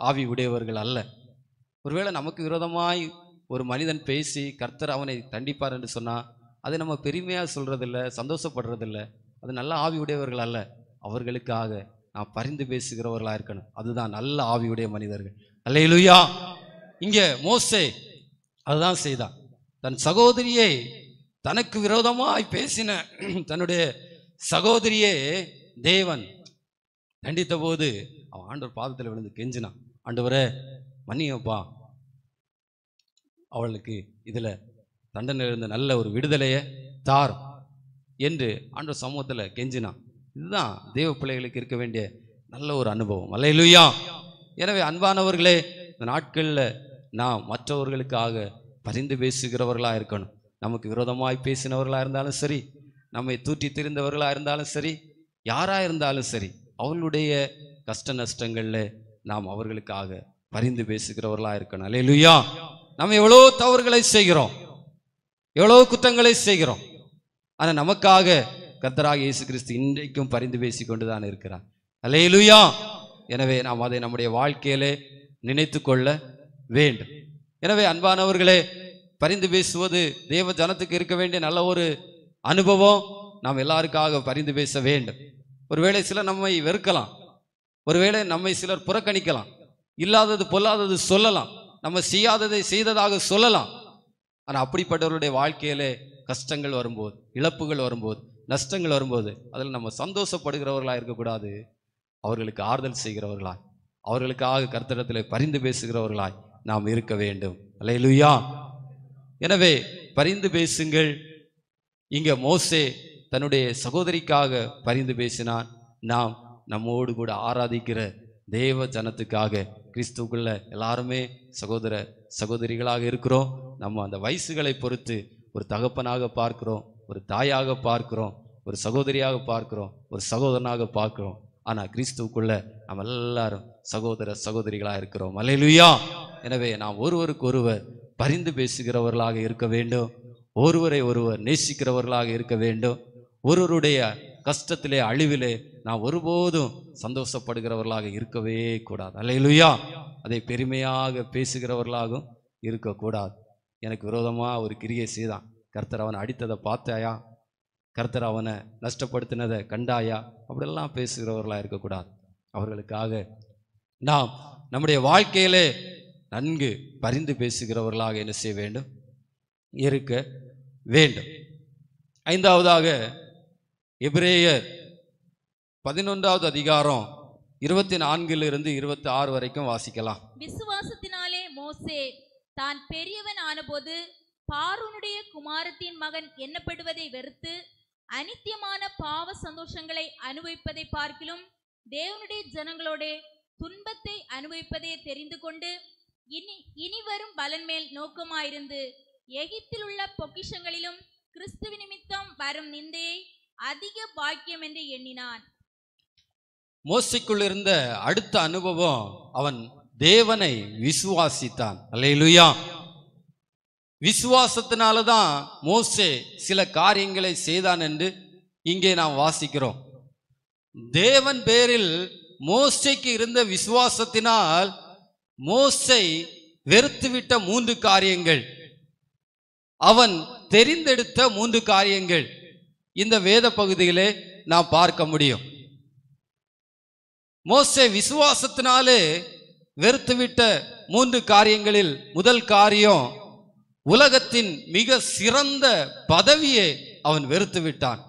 ஆவி உடையவர்கள் அல்ல ஒருவேளை நமக்கு விரோதமாய் ஒரு மனிதன் பேசி கர்த்தர் அவனை தண்டிப்பார் என்று சொன்னால் அதை நம்ம பெருமையாக சொல்கிறதில்ல சந்தோஷப்படுறதில்ல அது நல்ல ஆவி உடையவர்கள் அல்ல அவர்களுக்காக நான் பரிந்து பேசுகிறவர்களாக இருக்கணும் அதுதான் நல்ல ஆவியுடைய மனிதர்கள் அல்லையிலுயா இங்கே மோசே அதுதான் செய்தான் தன் சகோதரியை தனக்கு விரோதமாய் பேசின தன்னுடைய சகோதரியே தேவன் தண்டித்த போது அவன் ஆண்டவர் பாதத்தில் விழுந்து கெஞ்சினான் ஆண்டவரே மன்னியப்பா அவளுக்கு இதில் தண்டனை இருந்த நல்ல ஒரு விடுதலையை தார் என்று ஆண்டவர் சமூகத்தில் கெஞ்சினான் இதுதான் தெய்வ பிள்ளைகளுக்கு இருக்க வேண்டிய நல்ல ஒரு அனுபவம் அல்லையிலுயா எனவே அன்பானவர்களே இந்த நாட்களில் நாம் மற்றவர்களுக்காக பரிந்து பேசுகிறவர்களாக இருக்கணும் நமக்கு விரோதமாய் பேசினவர்களாக இருந்தாலும் சரி நம்மை தூற்றி தெரிந்தவர்களாக இருந்தாலும் சரி யாராக இருந்தாலும் சரி அவளுடைய கஷ்ட நஷ்டங்களில் நாம் அவர்களுக்காக பரிந்து பேசுகிறவர்களாக இருக்கணும் அல்ல இல்லையா நம்ம எவ்வளோ தவறுகளை செய்கிறோம் எவ்வளோ குற்றங்களை செய்கிறோம் ஆனால் நமக்காக கர்த்தராக இயேசு கிறிஸ்து இன்றைக்கும் பரிந்து பேசி கொண்டு தான் இருக்கிறார் அல்ல லுயா எனவே நாம் அதை நம்முடைய வாழ்க்கையிலே நினைத்து கொள்ள வேண்டும் எனவே அன்பானவர்களே பரிந்து பேசுவது தேவ ஜனத்துக்கு இருக்க வேண்டிய நல்ல ஒரு அனுபவம் நாம் எல்லாருக்காக பரிந்து பேச வேண்டும் ஒருவேளை சிலர் நம்மை வெறுக்கலாம் ஒருவேளை நம்மை சிலர் புறக்கணிக்கலாம் இல்லாதது பொல்லாதது சொல்லலாம் நம்ம செய்யாததை செய்ததாக சொல்லலாம் ஆனால் அப்படிப்பட்டவருடைய வாழ்க்கையிலே கஷ்டங்கள் வரும்போது இழப்புகள் வரும்போது நஷ்டங்கள் வரும்போது அதில் நம்ம சந்தோஷப்படுகிறவர்களாக இருக்கக்கூடாது அவர்களுக்கு ஆறுதல் செய்கிறவர்களாய் அவர்களுக்காக கருத்திடத்தில் பரிந்து பேசுகிறவர்களாய் நாம் இருக்க வேண்டும் அலையலுயா எனவே பரிந்து பேசுங்கள் இங்கே மோசே தன்னுடைய சகோதரிக்காக பரிந்து பேசினான் நாம் நம்மோடு கூட ஆராதிக்கிற தேவ ஜனத்துக்காக கிறிஸ்துக்குள்ள எல்லாருமே சகோதர சகோதரிகளாக இருக்கிறோம் நம்ம அந்த வயசுகளை பொறுத்து ஒரு தகப்பனாக பார்க்கிறோம் ஒரு தாயாக பார்க்கிறோம் ஒரு சகோதரியாக பார்க்கிறோம் ஒரு சகோதரனாக பார்க்கிறோம் ஆனால் கிறிஸ்துவுக்குள்ள நம்ம எல்லாரும் சகோதர சகோதரிகளாக இருக்கிறோம் அலையிலுயா எனவே நாம் ஒருவருக்கு ஒருவர் பரிந்து பேசுகிறவர்களாக இருக்க வேண்டும் ஒருவரை ஒருவர் நேசிக்கிறவர்களாக இருக்க வேண்டும் ஒருவருடைய கஷ்டத்திலே அழிவிலே நாம் ஒருபோதும் சந்தோஷப்படுகிறவர்களாக இருக்கவே கூடாது அலையிலுயா அதை பெருமையாக பேசுகிறவர்களாகவும் இருக்கக்கூடாது எனக்கு விரோதமாக ஒரு கிரியை செய்தான் கர்த்தர் அவனை அடித்ததை பார்த்தாயா கர்த்தர் அவனை நஷ்டப்படுத்தினதை கண்டாயா அப்படிலாம் பேசுகிறவர்களாக இருக்கக்கூடாது அவர்களுக்காக நாம் நம்முடைய வாழ்க்கையிலே நன்கு பரிந்து பேசுகிறவர்களாக என்ன செய்ய வேண்டும் இருக்க வேண்டும் ஐந்தாவதாக எபிரேயர் பதினொன்றாவது அதிகாரம் இருபத்தி நான்கில் இருந்து இருபத்தி ஆறு வரைக்கும் வாசிக்கலாம் விசுவாசத்தினாலே மோசே தான் பெரியவன் ஆனபோது பாரூனுடைய குமாரத்தின் மகன் எண்ணப்படுவதை வெறுத்து அனித்தியமான பாவ சந்தோஷங்களை அனுபவிப்பதை பார்க்கிலும் தேவனுடைய ஜனங்களோட துன்பத்தை அனுபவிப்பதே தெரிந்து கொண்டு இனி இனி வரும் பலன் மேல் நோக்கமாயிருந்து எகிப்தில் உள்ள பொக்கிஷங்களிலும் கிறிஸ்துவ நிமித்தம் வரும் நிந்தையை அதிக பாக்கியம் என்று எண்ணினான் மோசிக்குள் இருந்த அடுத்த அனுபவம் அவன் தேவனை விசுவாசித்தான் அல்லையிலுயா விசுவாசத்தினாலதான் மோசே சில காரியங்களை செய்தான் என்று இங்கே நாம் வாசிக்கிறோம் தேவன் பேரில் மோசைக்கு இருந்த விசுவாசத்தினால் மோசை வெறுத்துவிட்ட மூன்று காரியங்கள் அவன் தெரிந்தெடுத்த மூன்று காரியங்கள் இந்த வேத பகுதிகளே நாம் பார்க்க முடியும் மோசை விசுவாசத்தினாலே வெறுத்துவிட்ட மூன்று காரியங்களில் முதல் காரியம் உலகத்தின் மிக சிறந்த பதவியை அவன் வெறுத்து விட்டான்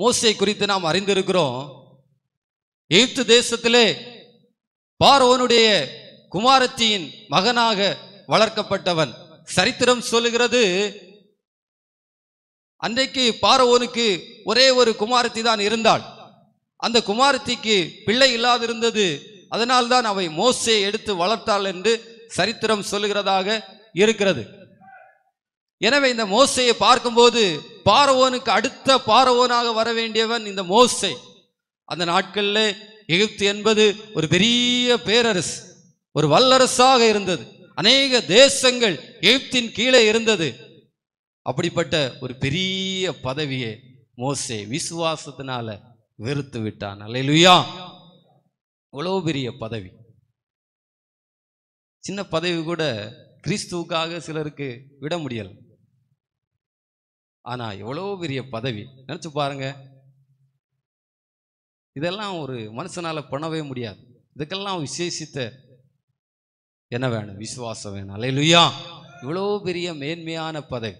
மோசை குறித்து நாம் அறிந்திருக்கிறோம் எகிப்து தேசத்திலே பார்வனுடைய குமாரத்தியின் மகனாக வளர்க்கப்பட்டவன் சரித்திரம் சொல்லுகிறது அன்றைக்கு பார்வோனுக்கு ஒரே ஒரு குமாரத்தி தான் இருந்தாள் அந்த குமாரத்திக்கு பிள்ளை இல்லாதிருந்தது அதனால்தான் அவை மோசை எடுத்து வளர்த்தாள் என்று சரித்திரம் சொல்லுகிறதாக இருக்கிறது எனவே இந்த மோசையை பார்க்கும்போது பாரவோனுக்கு அடுத்த பாரவோனாக வர வேண்டியவன் இந்த மோசை அந்த நாட்களில் எகிப்து என்பது ஒரு பெரிய பேரரசு ஒரு வல்லரசாக இருந்தது அநேக தேசங்கள் எகிப்தின் கீழே இருந்தது அப்படிப்பட்ட ஒரு பெரிய பதவியை மோசே விசுவாசத்தினால வெறுத்து விட்டான் அல்லையா அவ்வளவு பெரிய பதவி சின்ன பதவி கூட கிறிஸ்துவுக்காக சிலருக்கு விட முடியலை ஆனால் எவ்வளோ பெரிய பதவி நினச்சி பாருங்க இதெல்லாம் ஒரு மனுஷனால் பண்ணவே முடியாது இதுக்கெல்லாம் விசேஷித்த என்ன வேணும் விசுவாசம் வேணும் அலையிலுயா இவ்வளோ பெரிய மேன்மையான பதவி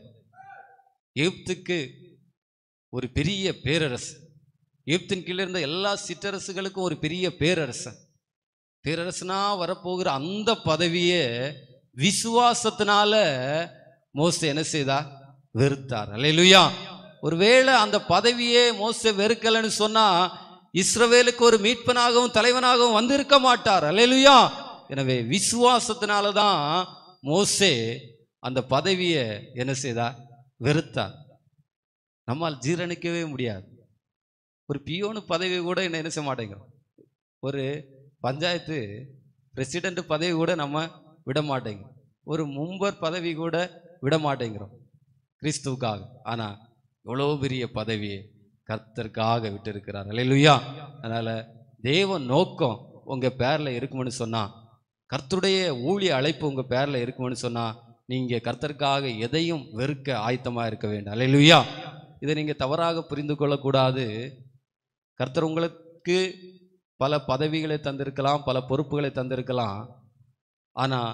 எகிப்துக்கு ஒரு பெரிய பேரரசு எகிப்தின் கீழே இருந்த எல்லா சிற்றரசுகளுக்கும் ஒரு பெரிய பேரரசன் பேரரசனா வரப்போகிற அந்த பதவியே விசுவாசத்தினால மோஸ்ட் என்ன செய்தா வெறுத்தார் அலையிலுயா ஒருவேளை அந்த பதவியே மோச வெறுக்கலன்னு சொன்னா இஸ்ரவேலுக்கு ஒரு மீட்பனாகவும் தலைவனாகவும் வந்திருக்க மாட்டார் அலையிலுயா எனவே விசுவாசத்தினால தான் மோசே அந்த பதவியை என்ன செய்தார் வெறுத்தார் நம்மால் ஜீரணிக்கவே முடியாது ஒரு பியோனு பதவி கூட என்ன என்ன செய்ய மாட்டேங்கிறோம் ஒரு பஞ்சாயத்து பிரசிடென்ட் பதவி கூட நம்ம விட மாட்டேங்கிறோம் ஒரு மும்பர் பதவி கூட விட மாட்டேங்கிறோம் கிறிஸ்துவுக்காக ஆனால் எவ்வளோ பெரிய பதவியை கர்த்தருக்காக விட்டுருக்கிறார் அல்லையா அதனால் தேவ நோக்கம் உங்கள் பேரில் இருக்கும்னு சொன்னால் கர்த்தருடைய ஊழிய அழைப்பு உங்கள் பேரில் இருக்கும்னு சொன்னால் நீங்கள் கர்த்தருக்காக எதையும் வெறுக்க ஆயத்தமாக இருக்க வேண்டும் அல்லையா இதை நீங்கள் தவறாக புரிந்து கொள்ளக்கூடாது கர்த்தர் உங்களுக்கு பல பதவிகளை தந்திருக்கலாம் பல பொறுப்புகளை தந்திருக்கலாம் ஆனால்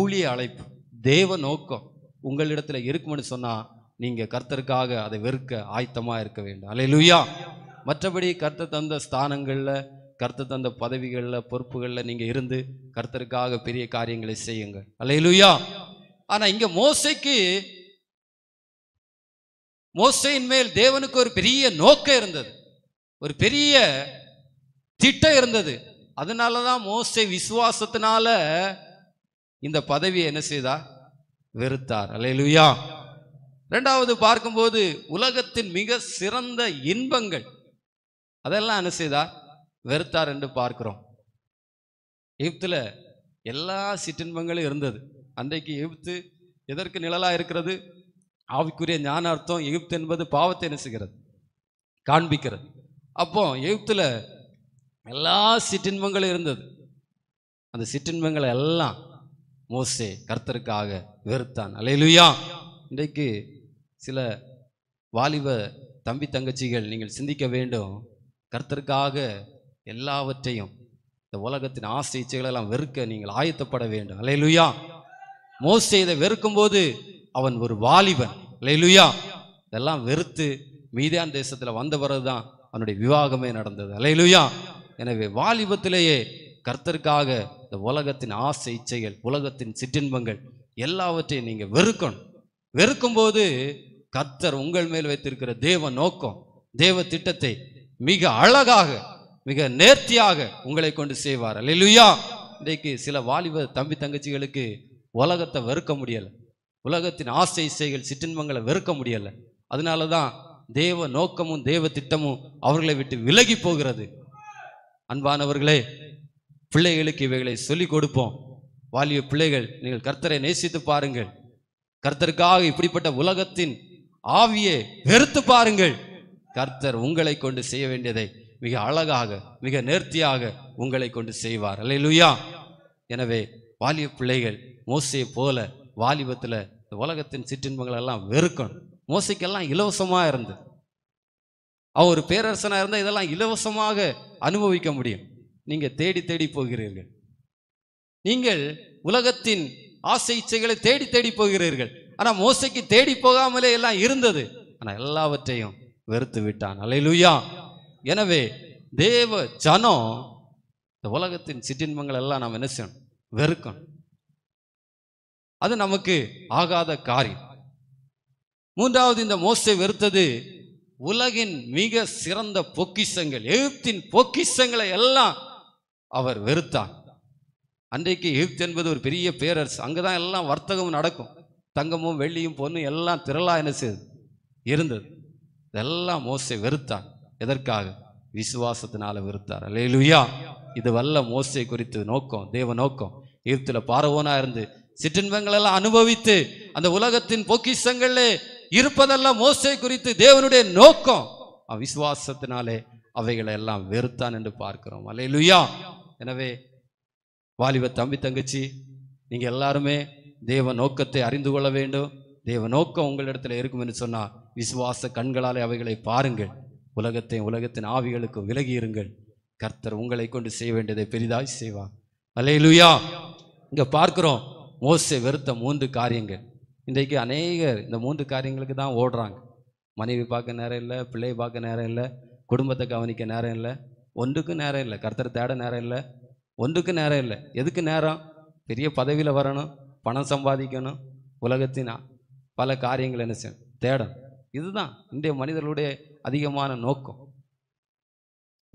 ஊழிய அழைப்பு தேவ நோக்கம் உங்களிடத்தில் இருக்கும்னு சொன்னால் நீங்கள் கர்த்தருக்காக அதை வெறுக்க ஆயத்தமாக இருக்க வேண்டும் அலையலுயா மற்றபடி கர்த்த தந்த ஸ்தானங்களில் கர்த்த தந்த பதவிகளில் பொறுப்புகளில் நீங்கள் இருந்து கர்த்தருக்காக பெரிய காரியங்களை செய்யுங்கள் அலையலுயா ஆனால் இங்கே மோசைக்கு மோசையின் மேல் தேவனுக்கு ஒரு பெரிய நோக்கம் இருந்தது ஒரு பெரிய திட்டம் இருந்தது அதனால தான் மோசை விசுவாசத்தினால இந்த பதவியை என்ன செய்தா வெறுத்தார் அலையலுயா ரெண்டாவது பார்க்கும்போது உலகத்தின் மிக சிறந்த இன்பங்கள் அதெல்லாம் என்ன செய்தார் வெறுத்தார் என்று பார்க்கிறோம் எகிப்தில் எல்லா சிற்றின்பங்களும் இருந்தது அன்றைக்கு எகிப்து எதற்கு நிழலாக இருக்கிறது ஆவிக்குரிய ஞான அர்த்தம் எகிப்து என்பது பாவத்தை நெசுகிறது காண்பிக்கிறது அப்போ எகிப்தில் எல்லா சிற்றின்பங்களும் இருந்தது அந்த சிற்றின்பங்களை எல்லாம் மோசே கர்த்தருக்காக வெறுத்தான் அலையிலுயா இன்றைக்கு சில வாலிப தம்பி தங்கச்சிகள் நீங்கள் சிந்திக்க வேண்டும் கர்த்தருக்காக எல்லாவற்றையும் இந்த உலகத்தின் ஆசை இச்சைகளெல்லாம் வெறுக்க நீங்கள் ஆயத்தப்பட வேண்டும் அலையிலுயா மோசே இதை வெறுக்கும் போது அவன் ஒரு வாலிபன் அலையிலுயா இதெல்லாம் வெறுத்து மீதியான் தேசத்தில் வந்த பிறகுதான் அவனுடைய விவாகமே நடந்தது அலையிலுயா எனவே வாலிபத்திலேயே கர்த்தருக்காக இந்த உலகத்தின் ஆசை இச்சைகள் உலகத்தின் சிற்றின்பங்கள் எல்லாவற்றையும் நீங்கள் வெறுக்கணும் வெறுக்கும்போது கத்தர் உங்கள் மேல் வைத்திருக்கிற தேவ நோக்கம் தேவ திட்டத்தை மிக அழகாக மிக நேர்த்தியாக உங்களை கொண்டு செய்வார் அல்லா இன்றைக்கு சில வாலிப தம்பி தங்கச்சிகளுக்கு உலகத்தை வெறுக்க முடியலை உலகத்தின் ஆசை இசைகள் சிற்றின்பங்களை வெறுக்க முடியலை அதனால தான் தேவ நோக்கமும் தேவ திட்டமும் அவர்களை விட்டு விலகி போகிறது அன்பானவர்களே பிள்ளைகளுக்கு இவைகளை சொல்லிக் கொடுப்போம் வாலிய பிள்ளைகள் நீங்கள் கர்த்தரை நேசித்து பாருங்கள் கர்த்தருக்காக இப்படிப்பட்ட உலகத்தின் ஆவியை வெறுத்து பாருங்கள் கர்த்தர் உங்களை கொண்டு செய்ய வேண்டியதை மிக அழகாக மிக நேர்த்தியாக உங்களை கொண்டு செய்வார் அல்லையா எனவே வாலிய பிள்ளைகள் மோசையை போல வாலிபத்தில் இந்த உலகத்தின் சிற்றின்பங்கள் எல்லாம் வெறுக்கணும் மோசைக்கெல்லாம் இலவசமாக இருந்து அவர் பேரரசனாக இருந்தால் இதெல்லாம் இலவசமாக அனுபவிக்க முடியும் நீங்கள் தேடி தேடி போகிறீர்கள் நீங்கள் உலகத்தின் ஆசை இச்சைகளை தேடி தேடி போகிறீர்கள் ஆனால் மோசைக்கு தேடி போகாமலே எல்லாம் இருந்தது ஆனால் எல்லாவற்றையும் வெறுத்து விட்டான் அலையிலுயா எனவே தேவ ஜனம் இந்த உலகத்தின் சிற்றின்பங்கள் எல்லாம் நாம் என்ன செய்யணும் வெறுக்கணும் அது நமக்கு ஆகாத காரியம் மூன்றாவது இந்த மோசை வெறுத்தது உலகின் மிக சிறந்த பொக்கிசங்கள் எழுத்தின் பொக்கிசங்களை எல்லாம் அவர் வெறுத்தார் அன்றைக்கு எகிப்து என்பது ஒரு பெரிய பேரரசு அங்கே தான் எல்லாம் வர்த்தகம் நடக்கும் தங்கமும் வெள்ளியும் பொண்ணும் எல்லாம் திரளா என்ன செய்யுது இருந்தது இதெல்லாம் மோசை வெறுத்தார் எதற்காக விசுவாசத்தினால வெறுத்தார் அல்லேலுயா இது வல்ல மோசை குறித்து நோக்கம் தேவ நோக்கம் எகிப்துல பாரவோனா இருந்து சிற்றின்பங்கள் எல்லாம் அனுபவித்து அந்த உலகத்தின் பொக்கிஷங்களே இருப்பதெல்லாம் மோசை குறித்து தேவனுடைய நோக்கம் விசுவாசத்தினாலே அவைகளை எல்லாம் வெறுத்தான் என்று பார்க்கிறோம் அல்லேலுயா எனவே வாலிப தம்பி தங்கச்சி நீங்கள் எல்லாருமே தேவ நோக்கத்தை அறிந்து கொள்ள வேண்டும் தேவ நோக்கம் உங்களிடத்தில் இருக்கும் என்று சொன்னால் விசுவாச கண்களாலே அவைகளை பாருங்கள் உலகத்தை உலகத்தின் ஆவிகளுக்கும் விலகி இருங்கள் கர்த்தர் உங்களை கொண்டு செய்ய வேண்டியதை பெரிதாய் செய்வார் அல்லே லூயா இங்கே பார்க்குறோம் மோசை வெறுத்த மூன்று காரியங்கள் இன்றைக்கு அநேகர் இந்த மூன்று காரியங்களுக்கு தான் ஓடுறாங்க மனைவி பார்க்க நேரம் இல்லை பிள்ளையை பார்க்க நேரம் இல்லை குடும்பத்தை கவனிக்க நேரம் இல்லை ஒன்றுக்கும் நேரம் இல்லை கர்த்தர் தேட நேரம் இல்லை ஒன்றுக்கும் நேரம் இல்லை எதுக்கு நேரம் பெரிய பதவியில் வரணும் பணம் சம்பாதிக்கணும் உலகத்தின் பல காரியங்கள் என்ன செய்யும் தேடும் இதுதான் இன்றைய மனிதர்களுடைய அதிகமான நோக்கம்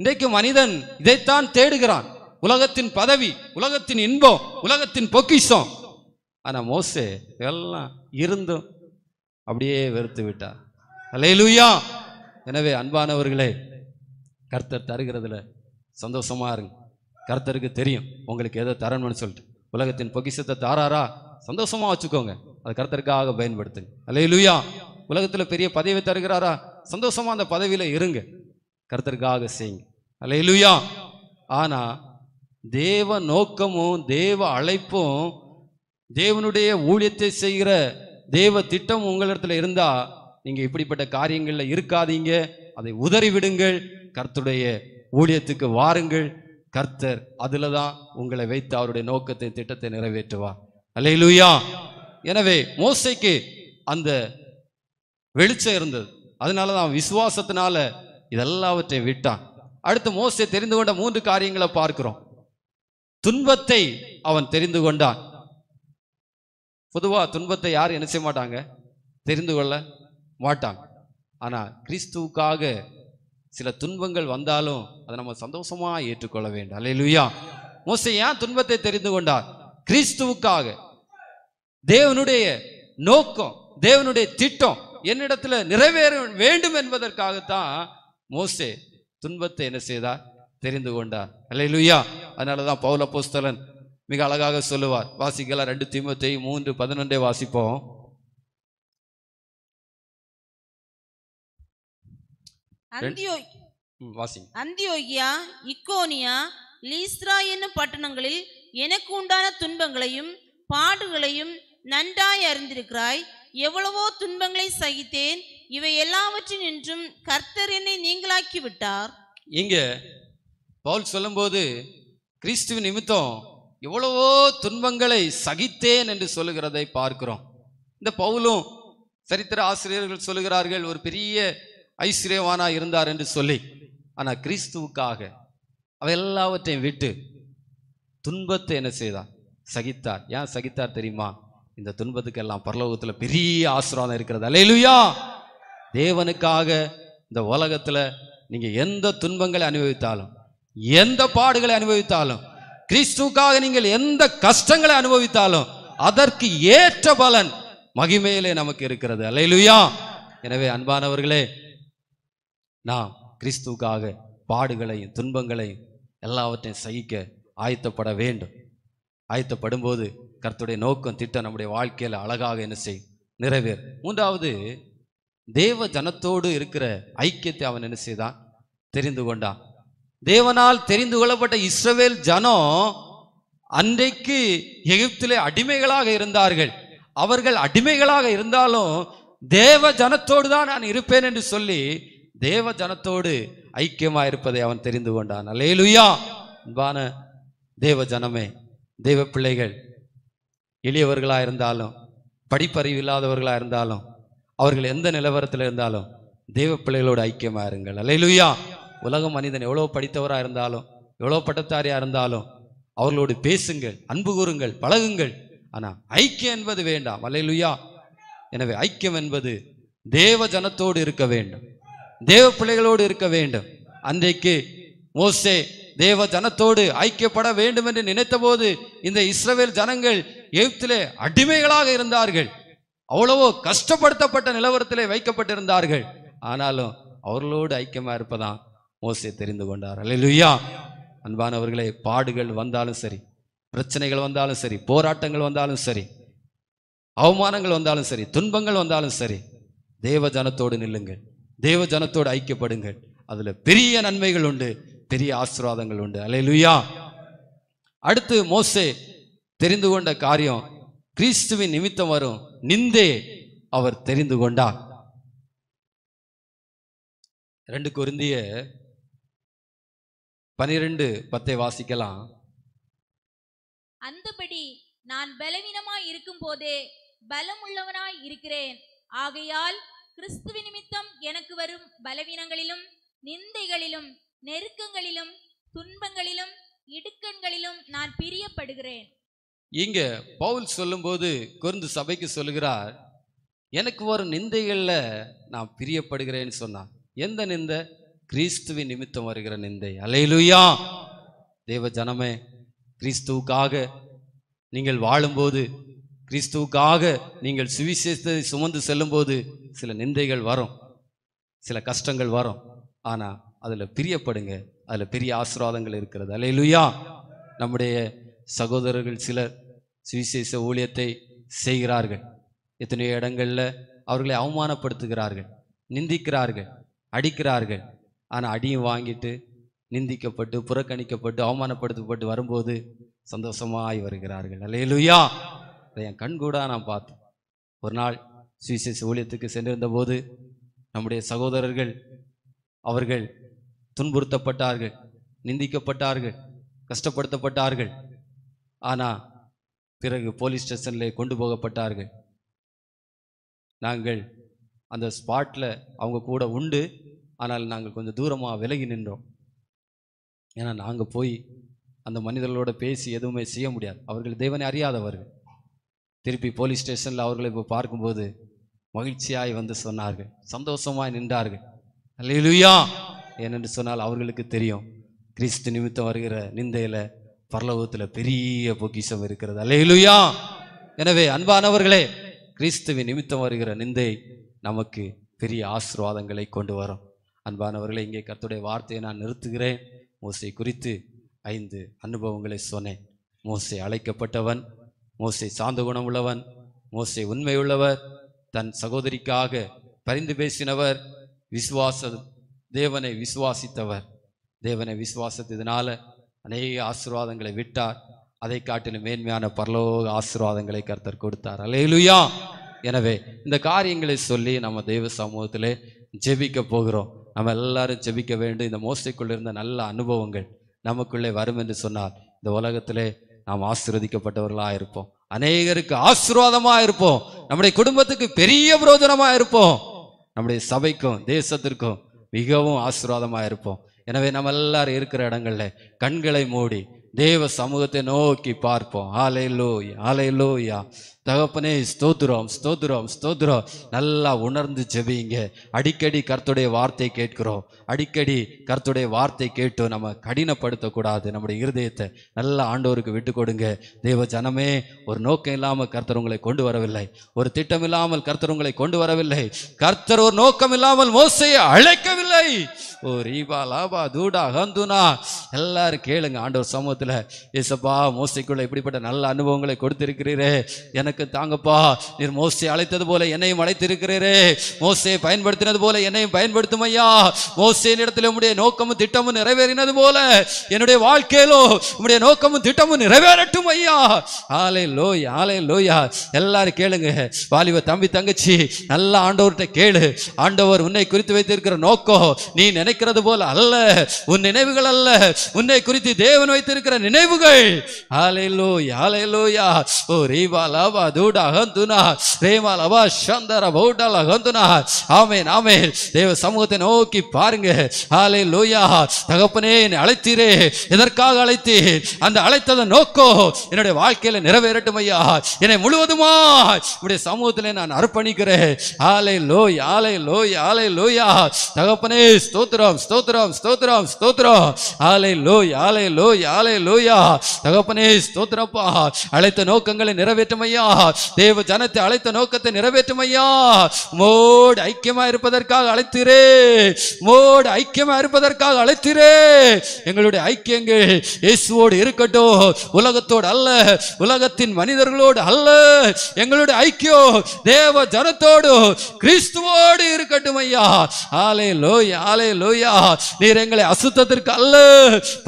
இன்றைக்கு மனிதன் இதைத்தான் தேடுகிறான் உலகத்தின் பதவி உலகத்தின் இன்பம் உலகத்தின் பொக்கிஷம் ஆனால் மோசே எல்லாம் இருந்தும் அப்படியே வெறுத்து விட்டார் அலையலூயா எனவே அன்பானவர்களே கர்த்தர் தருகிறதுல சந்தோஷமாக இருங்க கர்த்தருக்கு தெரியும் உங்களுக்கு எதை தரணும்னு சொல்லிட்டு உலகத்தின் பொக்கிஷத்தை தாராரா சந்தோஷமாக வச்சுக்கோங்க அது கர்த்தருக்காக பயன்படுத்துங்க அல்ல இல்லையா உலகத்தில் பெரிய பதவி தருகிறாரா சந்தோஷமாக அந்த பதவியில் இருங்க கர்த்தருக்காக செய்யுங்க அல்ல இல்லையா ஆனால் தேவ நோக்கமும் தேவ அழைப்பும் தேவனுடைய ஊழியத்தை செய்கிற தேவ திட்டம் உங்களிடத்தில் இருந்தால் நீங்கள் இப்படிப்பட்ட காரியங்களில் இருக்காதீங்க அதை உதறிவிடுங்கள் கர்த்துடைய ஊழியத்துக்கு வாருங்கள் கர்த்தர் அதில் தான் உங்களை வைத்து அவருடைய நோக்கத்தை திட்டத்தை நிறைவேற்றுவார் அலையிலூயா எனவே மோசைக்கு அந்த வெளிச்சம் இருந்தது அதனால தான் விசுவாசத்தினால இதெல்லாவற்றையும் விட்டான் அடுத்து மோசை தெரிந்து கொண்ட மூன்று காரியங்களை பார்க்கிறோம் துன்பத்தை அவன் தெரிந்து கொண்டான் பொதுவாக துன்பத்தை யாரும் என்ன செய்ய மாட்டாங்க தெரிந்து கொள்ள மாட்டாங்க ஆனால் கிறிஸ்துவுக்காக சில துன்பங்கள் வந்தாலும் அதை நம்ம சந்தோஷமா ஏற்றுக்கொள்ள வேண்டும் அலையிலுயா மோசை ஏன் துன்பத்தை தெரிந்து கொண்டார் கிறிஸ்துவுக்காக தேவனுடைய நோக்கம் தேவனுடைய திட்டம் என்னிடத்துல நிறைவேற வேண்டும் என்பதற்காகத்தான் மோசே துன்பத்தை என்ன செய்தார் தெரிந்து கொண்டார் அலையிலுயா அதனாலதான் பௌல போஸ்தலன் மிக அழகாக சொல்லுவார் வாசிக்கலாம் ரெண்டு திமுத்தை மூன்று பதினொன்றே வாசிப்போம் அந்தியோகியா இக்கோனியா லீஸ்ரா என்னும் பட்டணங்களில் எனக்கு உண்டான துன்பங்களையும் பாடுகளையும் நன்றாய் அறிந்திருக்கிறாய் எவ்வளவோ துன்பங்களை சகித்தேன் இவை எல்லாவற்றின் என்றும் கர்த்தர் என்னை நீங்களாக்கி விட்டார் இங்க பவுல் சொல்லும்போது கிறிஸ்துவ நிமித்தம் எவ்வளவோ துன்பங்களை சகித்தேன் என்று சொல்லுகிறதை பார்க்கிறோம் இந்த பவுலும் சரித்திர ஆசிரியர்கள் சொல்லுகிறார்கள் ஒரு பெரிய ஐஸ்வர்யவானா இருந்தார் என்று சொல்லி ஆனால் கிறிஸ்துவுக்காக அவ எல்லாவற்றையும் விட்டு துன்பத்தை என்ன செய்தார் சகித்தார் ஏன் சகித்தார் தெரியுமா இந்த துன்பத்துக்கெல்லாம் பரலோகத்தில் பெரிய ஆசிராதம் இருக்கிறது அலையிலுயா தேவனுக்காக இந்த உலகத்தில் நீங்கள் எந்த துன்பங்களை அனுபவித்தாலும் எந்த பாடுகளை அனுபவித்தாலும் கிறிஸ்துக்காக நீங்கள் எந்த கஷ்டங்களை அனுபவித்தாலும் அதற்கு ஏற்ற பலன் மகிமையிலே நமக்கு இருக்கிறது அலையிலுயா எனவே அன்பானவர்களே நாம் கிறிஸ்துக்காக பாடுகளையும் துன்பங்களையும் எல்லாவற்றையும் சகிக்க ஆயத்தப்பட வேண்டும் ஆயத்தப்படும்போது கர்த்துடைய நோக்கம் திட்டம் நம்முடைய வாழ்க்கையில் அழகாக என்ன செய் நிறைவேறும் மூன்றாவது தேவ ஜனத்தோடு இருக்கிற ஐக்கியத்தை அவன் என்ன செய்தான் தெரிந்து கொண்டான் தேவனால் தெரிந்து கொள்ளப்பட்ட இஸ்ரவேல் ஜனம் அன்றைக்கு எகிப்திலே அடிமைகளாக இருந்தார்கள் அவர்கள் அடிமைகளாக இருந்தாலும் தேவ ஜனத்தோடு தான் நான் இருப்பேன் என்று சொல்லி தேவ ஜனத்தோடு ஐக்கியமாக இருப்பதை அவன் தெரிந்து கொண்டான் அலேலுயா அன்பான தேவ ஜனமே தெய்வ பிள்ளைகள் எளியவர்களாக இருந்தாலும் படிப்பறிவு இல்லாதவர்களாக இருந்தாலும் அவர்கள் எந்த நிலவரத்தில் இருந்தாலும் தெய்வ பிள்ளைகளோடு ஐக்கியமாக இருங்கள் அலையிலுயா உலக மனிதன் எவ்வளோ படித்தவராக இருந்தாலும் எவ்வளோ பட்டத்தாரியாக இருந்தாலும் அவர்களோடு பேசுங்கள் அன்பு கூறுங்கள் பழகுங்கள் ஆனால் ஐக்கியம் என்பது வேண்டாம் அலையிலுயா எனவே ஐக்கியம் என்பது தேவ ஜனத்தோடு இருக்க வேண்டும் தேவ பிள்ளைகளோடு இருக்க வேண்டும் அன்றைக்கு மோசே தேவ ஜனத்தோடு ஐக்கியப்பட வேண்டும் என்று நினைத்தபோது இந்த இஸ்ரவேல் ஜனங்கள் எகிப்திலே அடிமைகளாக இருந்தார்கள் அவ்வளவோ கஷ்டப்படுத்தப்பட்ட நிலவரத்திலே வைக்கப்பட்டிருந்தார்கள் ஆனாலும் அவர்களோடு ஐக்கியமா இருப்பதான் மோசே தெரிந்து கொண்டார் அல்லா அன்பானவர்களே பாடுகள் வந்தாலும் சரி பிரச்சனைகள் வந்தாலும் சரி போராட்டங்கள் வந்தாலும் சரி அவமானங்கள் வந்தாலும் சரி துன்பங்கள் வந்தாலும் சரி தேவ ஜனத்தோடு நில்லுங்கள் தேவ ஜனத்தோடு ஐக்கியப்படுங்கள் அதுல பெரிய நன்மைகள் உண்டு பெரிய ஆசீர்வாதங்கள் உண்டு அலையலுயா அடுத்து மோசே தெரிந்து கொண்ட காரியம் கிறிஸ்துவின் நிமித்தம் வரும் நிந்தே அவர் தெரிந்து கொண்டார் ரெண்டு குருந்திய பனிரெண்டு பத்தை வாசிக்கலாம் அந்தபடி நான் பலவீனமாய் இருக்கும் போதே பலம் உள்ளவனாய் இருக்கிறேன் ஆகையால் கிறிஸ்துவ நிமித்தம் எனக்கு வரும் பலவீனங்களிலும் நிந்தைகளிலும் நெருக்கங்களிலும் துன்பங்களிலும் இடுக்கண்களிலும் நான் பிரியப்படுகிறேன் இங்க பவுல் சொல்லும்போது கொருந்து சபைக்கு சொல்லுகிறார் எனக்கு வரும் நிந்தைகளில் நான் பிரியப்படுகிறேன்னு சொன்னான் எந்த நிந்த கிறிஸ்துவின் நிமித்தம் வருகிற நிந்தை அலையிலுயா தேவ ஜனமே கிறிஸ்துவுக்காக நீங்கள் வாழும்போது கிறிஸ்துவுக்காக நீங்கள் சுவிசேஷத்தை சுமந்து செல்லும்போது சில நிந்தைகள் வரும் சில கஷ்டங்கள் வரும் ஆனால் அதில் பிரியப்படுங்க அதில் பெரிய ஆசீர்வாதங்கள் இருக்கிறது இல்லையா நம்முடைய சகோதரர்கள் சிலர் சுவிசேஷ ஊழியத்தை செய்கிறார்கள் எத்தனையோ இடங்களில் அவர்களை அவமானப்படுத்துகிறார்கள் நிந்திக்கிறார்கள் அடிக்கிறார்கள் ஆனால் அடியும் வாங்கிட்டு நிந்திக்கப்பட்டு புறக்கணிக்கப்பட்டு அவமானப்படுத்தப்பட்டு வரும்போது சந்தோஷமாய் வருகிறார்கள் அலையிலுயா அதை என் கண்கூடாக நான் பார்த்தேன் ஒரு நாள் சுவிசேஷ ஊழியத்துக்கு சென்றிருந்த போது நம்முடைய சகோதரர்கள் அவர்கள் துன்புறுத்தப்பட்டார்கள் நிந்திக்கப்பட்டார்கள் கஷ்டப்படுத்தப்பட்டார்கள் ஆனால் பிறகு போலீஸ் ஸ்டேஷனில் கொண்டு போகப்பட்டார்கள் நாங்கள் அந்த ஸ்பாட்டில் அவங்க கூட உண்டு ஆனால் நாங்கள் கொஞ்சம் தூரமாக விலகி நின்றோம் ஏன்னா நாங்கள் போய் அந்த மனிதர்களோட பேசி எதுவுமே செய்ய முடியாது அவர்கள் தேவனை அறியாதவர்கள் திருப்பி போலீஸ் ஸ்டேஷனில் அவர்களை இப்போ பார்க்கும்போது மகிழ்ச்சியாய் வந்து சொன்னார்கள் சந்தோஷமாய் நின்றார்கள் அல்லையிலுயா ஏனென்று சொன்னால் அவர்களுக்கு தெரியும் கிறிஸ்து நிமித்தம் வருகிற நிந்தையில் பரலோகத்தில் பெரிய பொக்கிஷம் இருக்கிறது அல்லையிலுயா எனவே அன்பானவர்களே கிறிஸ்துவின் நிமித்தம் வருகிற நிந்தை நமக்கு பெரிய ஆசீர்வாதங்களை கொண்டு வரும் அன்பானவர்களே இங்கே கத்துடைய வார்த்தையை நான் நிறுத்துகிறேன் மோசை குறித்து ஐந்து அனுபவங்களை சொன்னேன் மோசை அழைக்கப்பட்டவன் மோசை சாந்த குணம் உள்ளவன் மோசை உண்மையுள்ளவர் தன் சகோதரிக்காக பரிந்து பேசினவர் விசுவாச தேவனை விசுவாசித்தவர் தேவனை விசுவாசத்தினால அநேக ஆசீர்வாதங்களை விட்டார் அதை காட்டிலும் மேன்மையான பரலோக ஆசீர்வாதங்களை கர்த்தர் கொடுத்தார் அலையிலுயா எனவே இந்த காரியங்களை சொல்லி நம்ம தெய்வ சமூகத்திலே ஜெபிக்க போகிறோம் நம்ம எல்லாரும் ஜெபிக்க வேண்டும் இந்த மோசைக்குள்ளிருந்த இருந்த நல்ல அனுபவங்கள் நமக்குள்ளே வரும் என்று சொன்னார் இந்த உலகத்திலே நாம் ஆசிர்வதிக்கப்பட்டவர்களாக இருப்போம் அநேகருக்கு ஆசீர்வாதமாக இருப்போம் நம்முடைய குடும்பத்துக்கு பெரிய பிரயோஜனமாக இருப்போம் நம்முடைய சபைக்கும் தேசத்திற்கும் மிகவும் ஆசீர்வாதமாக இருப்போம் எனவே நம்ம எல்லாரும் இருக்கிற இடங்கள்ல கண்களை மூடி தேவ சமூகத்தை நோக்கி பார்ப்போம் ஆலை ஆலையிலோயா ஆலை தகப்பனே ஸ்தோத்ரம் ஸ்தோத்ரம் ஸ்தோத்ரம் நல்லா உணர்ந்து ஜெபிங்க அடிக்கடி கர்த்துடைய வார்த்தை கேட்கிறோம் அடிக்கடி கர்த்துடைய வார்த்தை கேட்டு நம்ம கடினப்படுத்தக்கூடாது நம்முடைய இருதயத்தை நல்லா ஆண்டோருக்கு விட்டு கொடுங்க தெய்வ ஜனமே ஒரு நோக்கம் இல்லாமல் கர்த்தர் உங்களை கொண்டு வரவில்லை ஒரு திட்டம் இல்லாமல் கர்த்தர் உங்களை கொண்டு வரவில்லை கர்த்தர் ஒரு நோக்கம் இல்லாமல் மோசையை அழைக்கவில்லை ஓ ரீபா லாபா தூடா ஹந்துனா எல்லாரும் கேளுங்க ஆண்டோர் சமூகத்தில் ஏசப்பா மோசைக்குள்ள இப்படிப்பட்ட நல்ல அனுபவங்களை கொடுத்திருக்கிறீரே எனக்கு எனக்கு தாங்கப்பா நீர் மோசை அழைத்தது போல என்னையும் அழைத்திருக்கிறீரே மோசை பயன்படுத்தினது போல என்னையும் பயன்படுத்தும் ஐயா மோசையின் இடத்துல உடைய நோக்கமும் திட்டமும் நிறைவேறினது போல என்னுடைய வாழ்க்கையிலோ உடைய நோக்கமும் திட்டமும் நிறைவேறட்டும் ஐயா ஆலை லோய் ஆலை லோயா எல்லாரும் கேளுங்க வாலிப தம்பி தங்கச்சி நல்ல ஆண்டவர்கிட்ட கேளு ஆண்டவர் உன்னை குறித்து வைத்திருக்கிற நோக்கம் நீ நினைக்கிறது போல அல்ல உன் நினைவுகள் அல்ல உன்னை குறித்து தேவன் வைத்திருக்கிற நினைவுகள் ஆலை லோய் ஆலை லோயா ஓ ரீவா லாவா దూడ హంతున ரேமால் அவா சந்தர பௌடல ஹந்துனா ஆமேன் ஆமேன் தேவ சமூகத்தை நோக்கி பாருங்க ஹாலே லோயா தகப்பனே என்னை அழைத்தீரே எதற்காக அழைத்தீர் அந்த அழைத்தத நோக்கோ என்னுடைய வாழ்க்கையில நிறைவேறட்டும் ஐயா என்னை முழுவதுமா உடைய சமூகத்தில நான் அர்ப்பணிக்கிறேன் ஆலை லோய் ஆலை லோய் ஆலை லோயா தகப்பனே ஸ்தோத்திரம் ஸ்தோத்திரம் ஸ்தோத்திரம் ஸ்தோத்திரம் ஆலை லோய் ஆலை லோய் ஆலை லோயா தகப்பனே ஸ்தோத்திரப்பா அழைத்த நோக்கங்களை நிறைவேற்றும் ஐயா தேவ ஜனத்தை அழைத்த நோக்கத்தை நிறைவேற்றும் ஐயா மோடு ஐக்கியமா இருப்பதற்காக அழைத்திரே மோடு ஐக்கியமா இருப்பதற்காக அழைத்திரே எங்களுடைய ஐக்கியங்கள் இயேசுவோடு இருக்கட்டும் உலகத்தோடு அல்ல உலகத்தின் மனிதர்களோடு அல்ல எங்களுடைய ஐக்கியம் தேவ ஜனத்தோடு கிறிஸ்துவோடு இருக்கட்டும் ஐயா ஆலே லோய் ஆலே லோயா நீர் எங்களை அசுத்தத்திற்கு அல்ல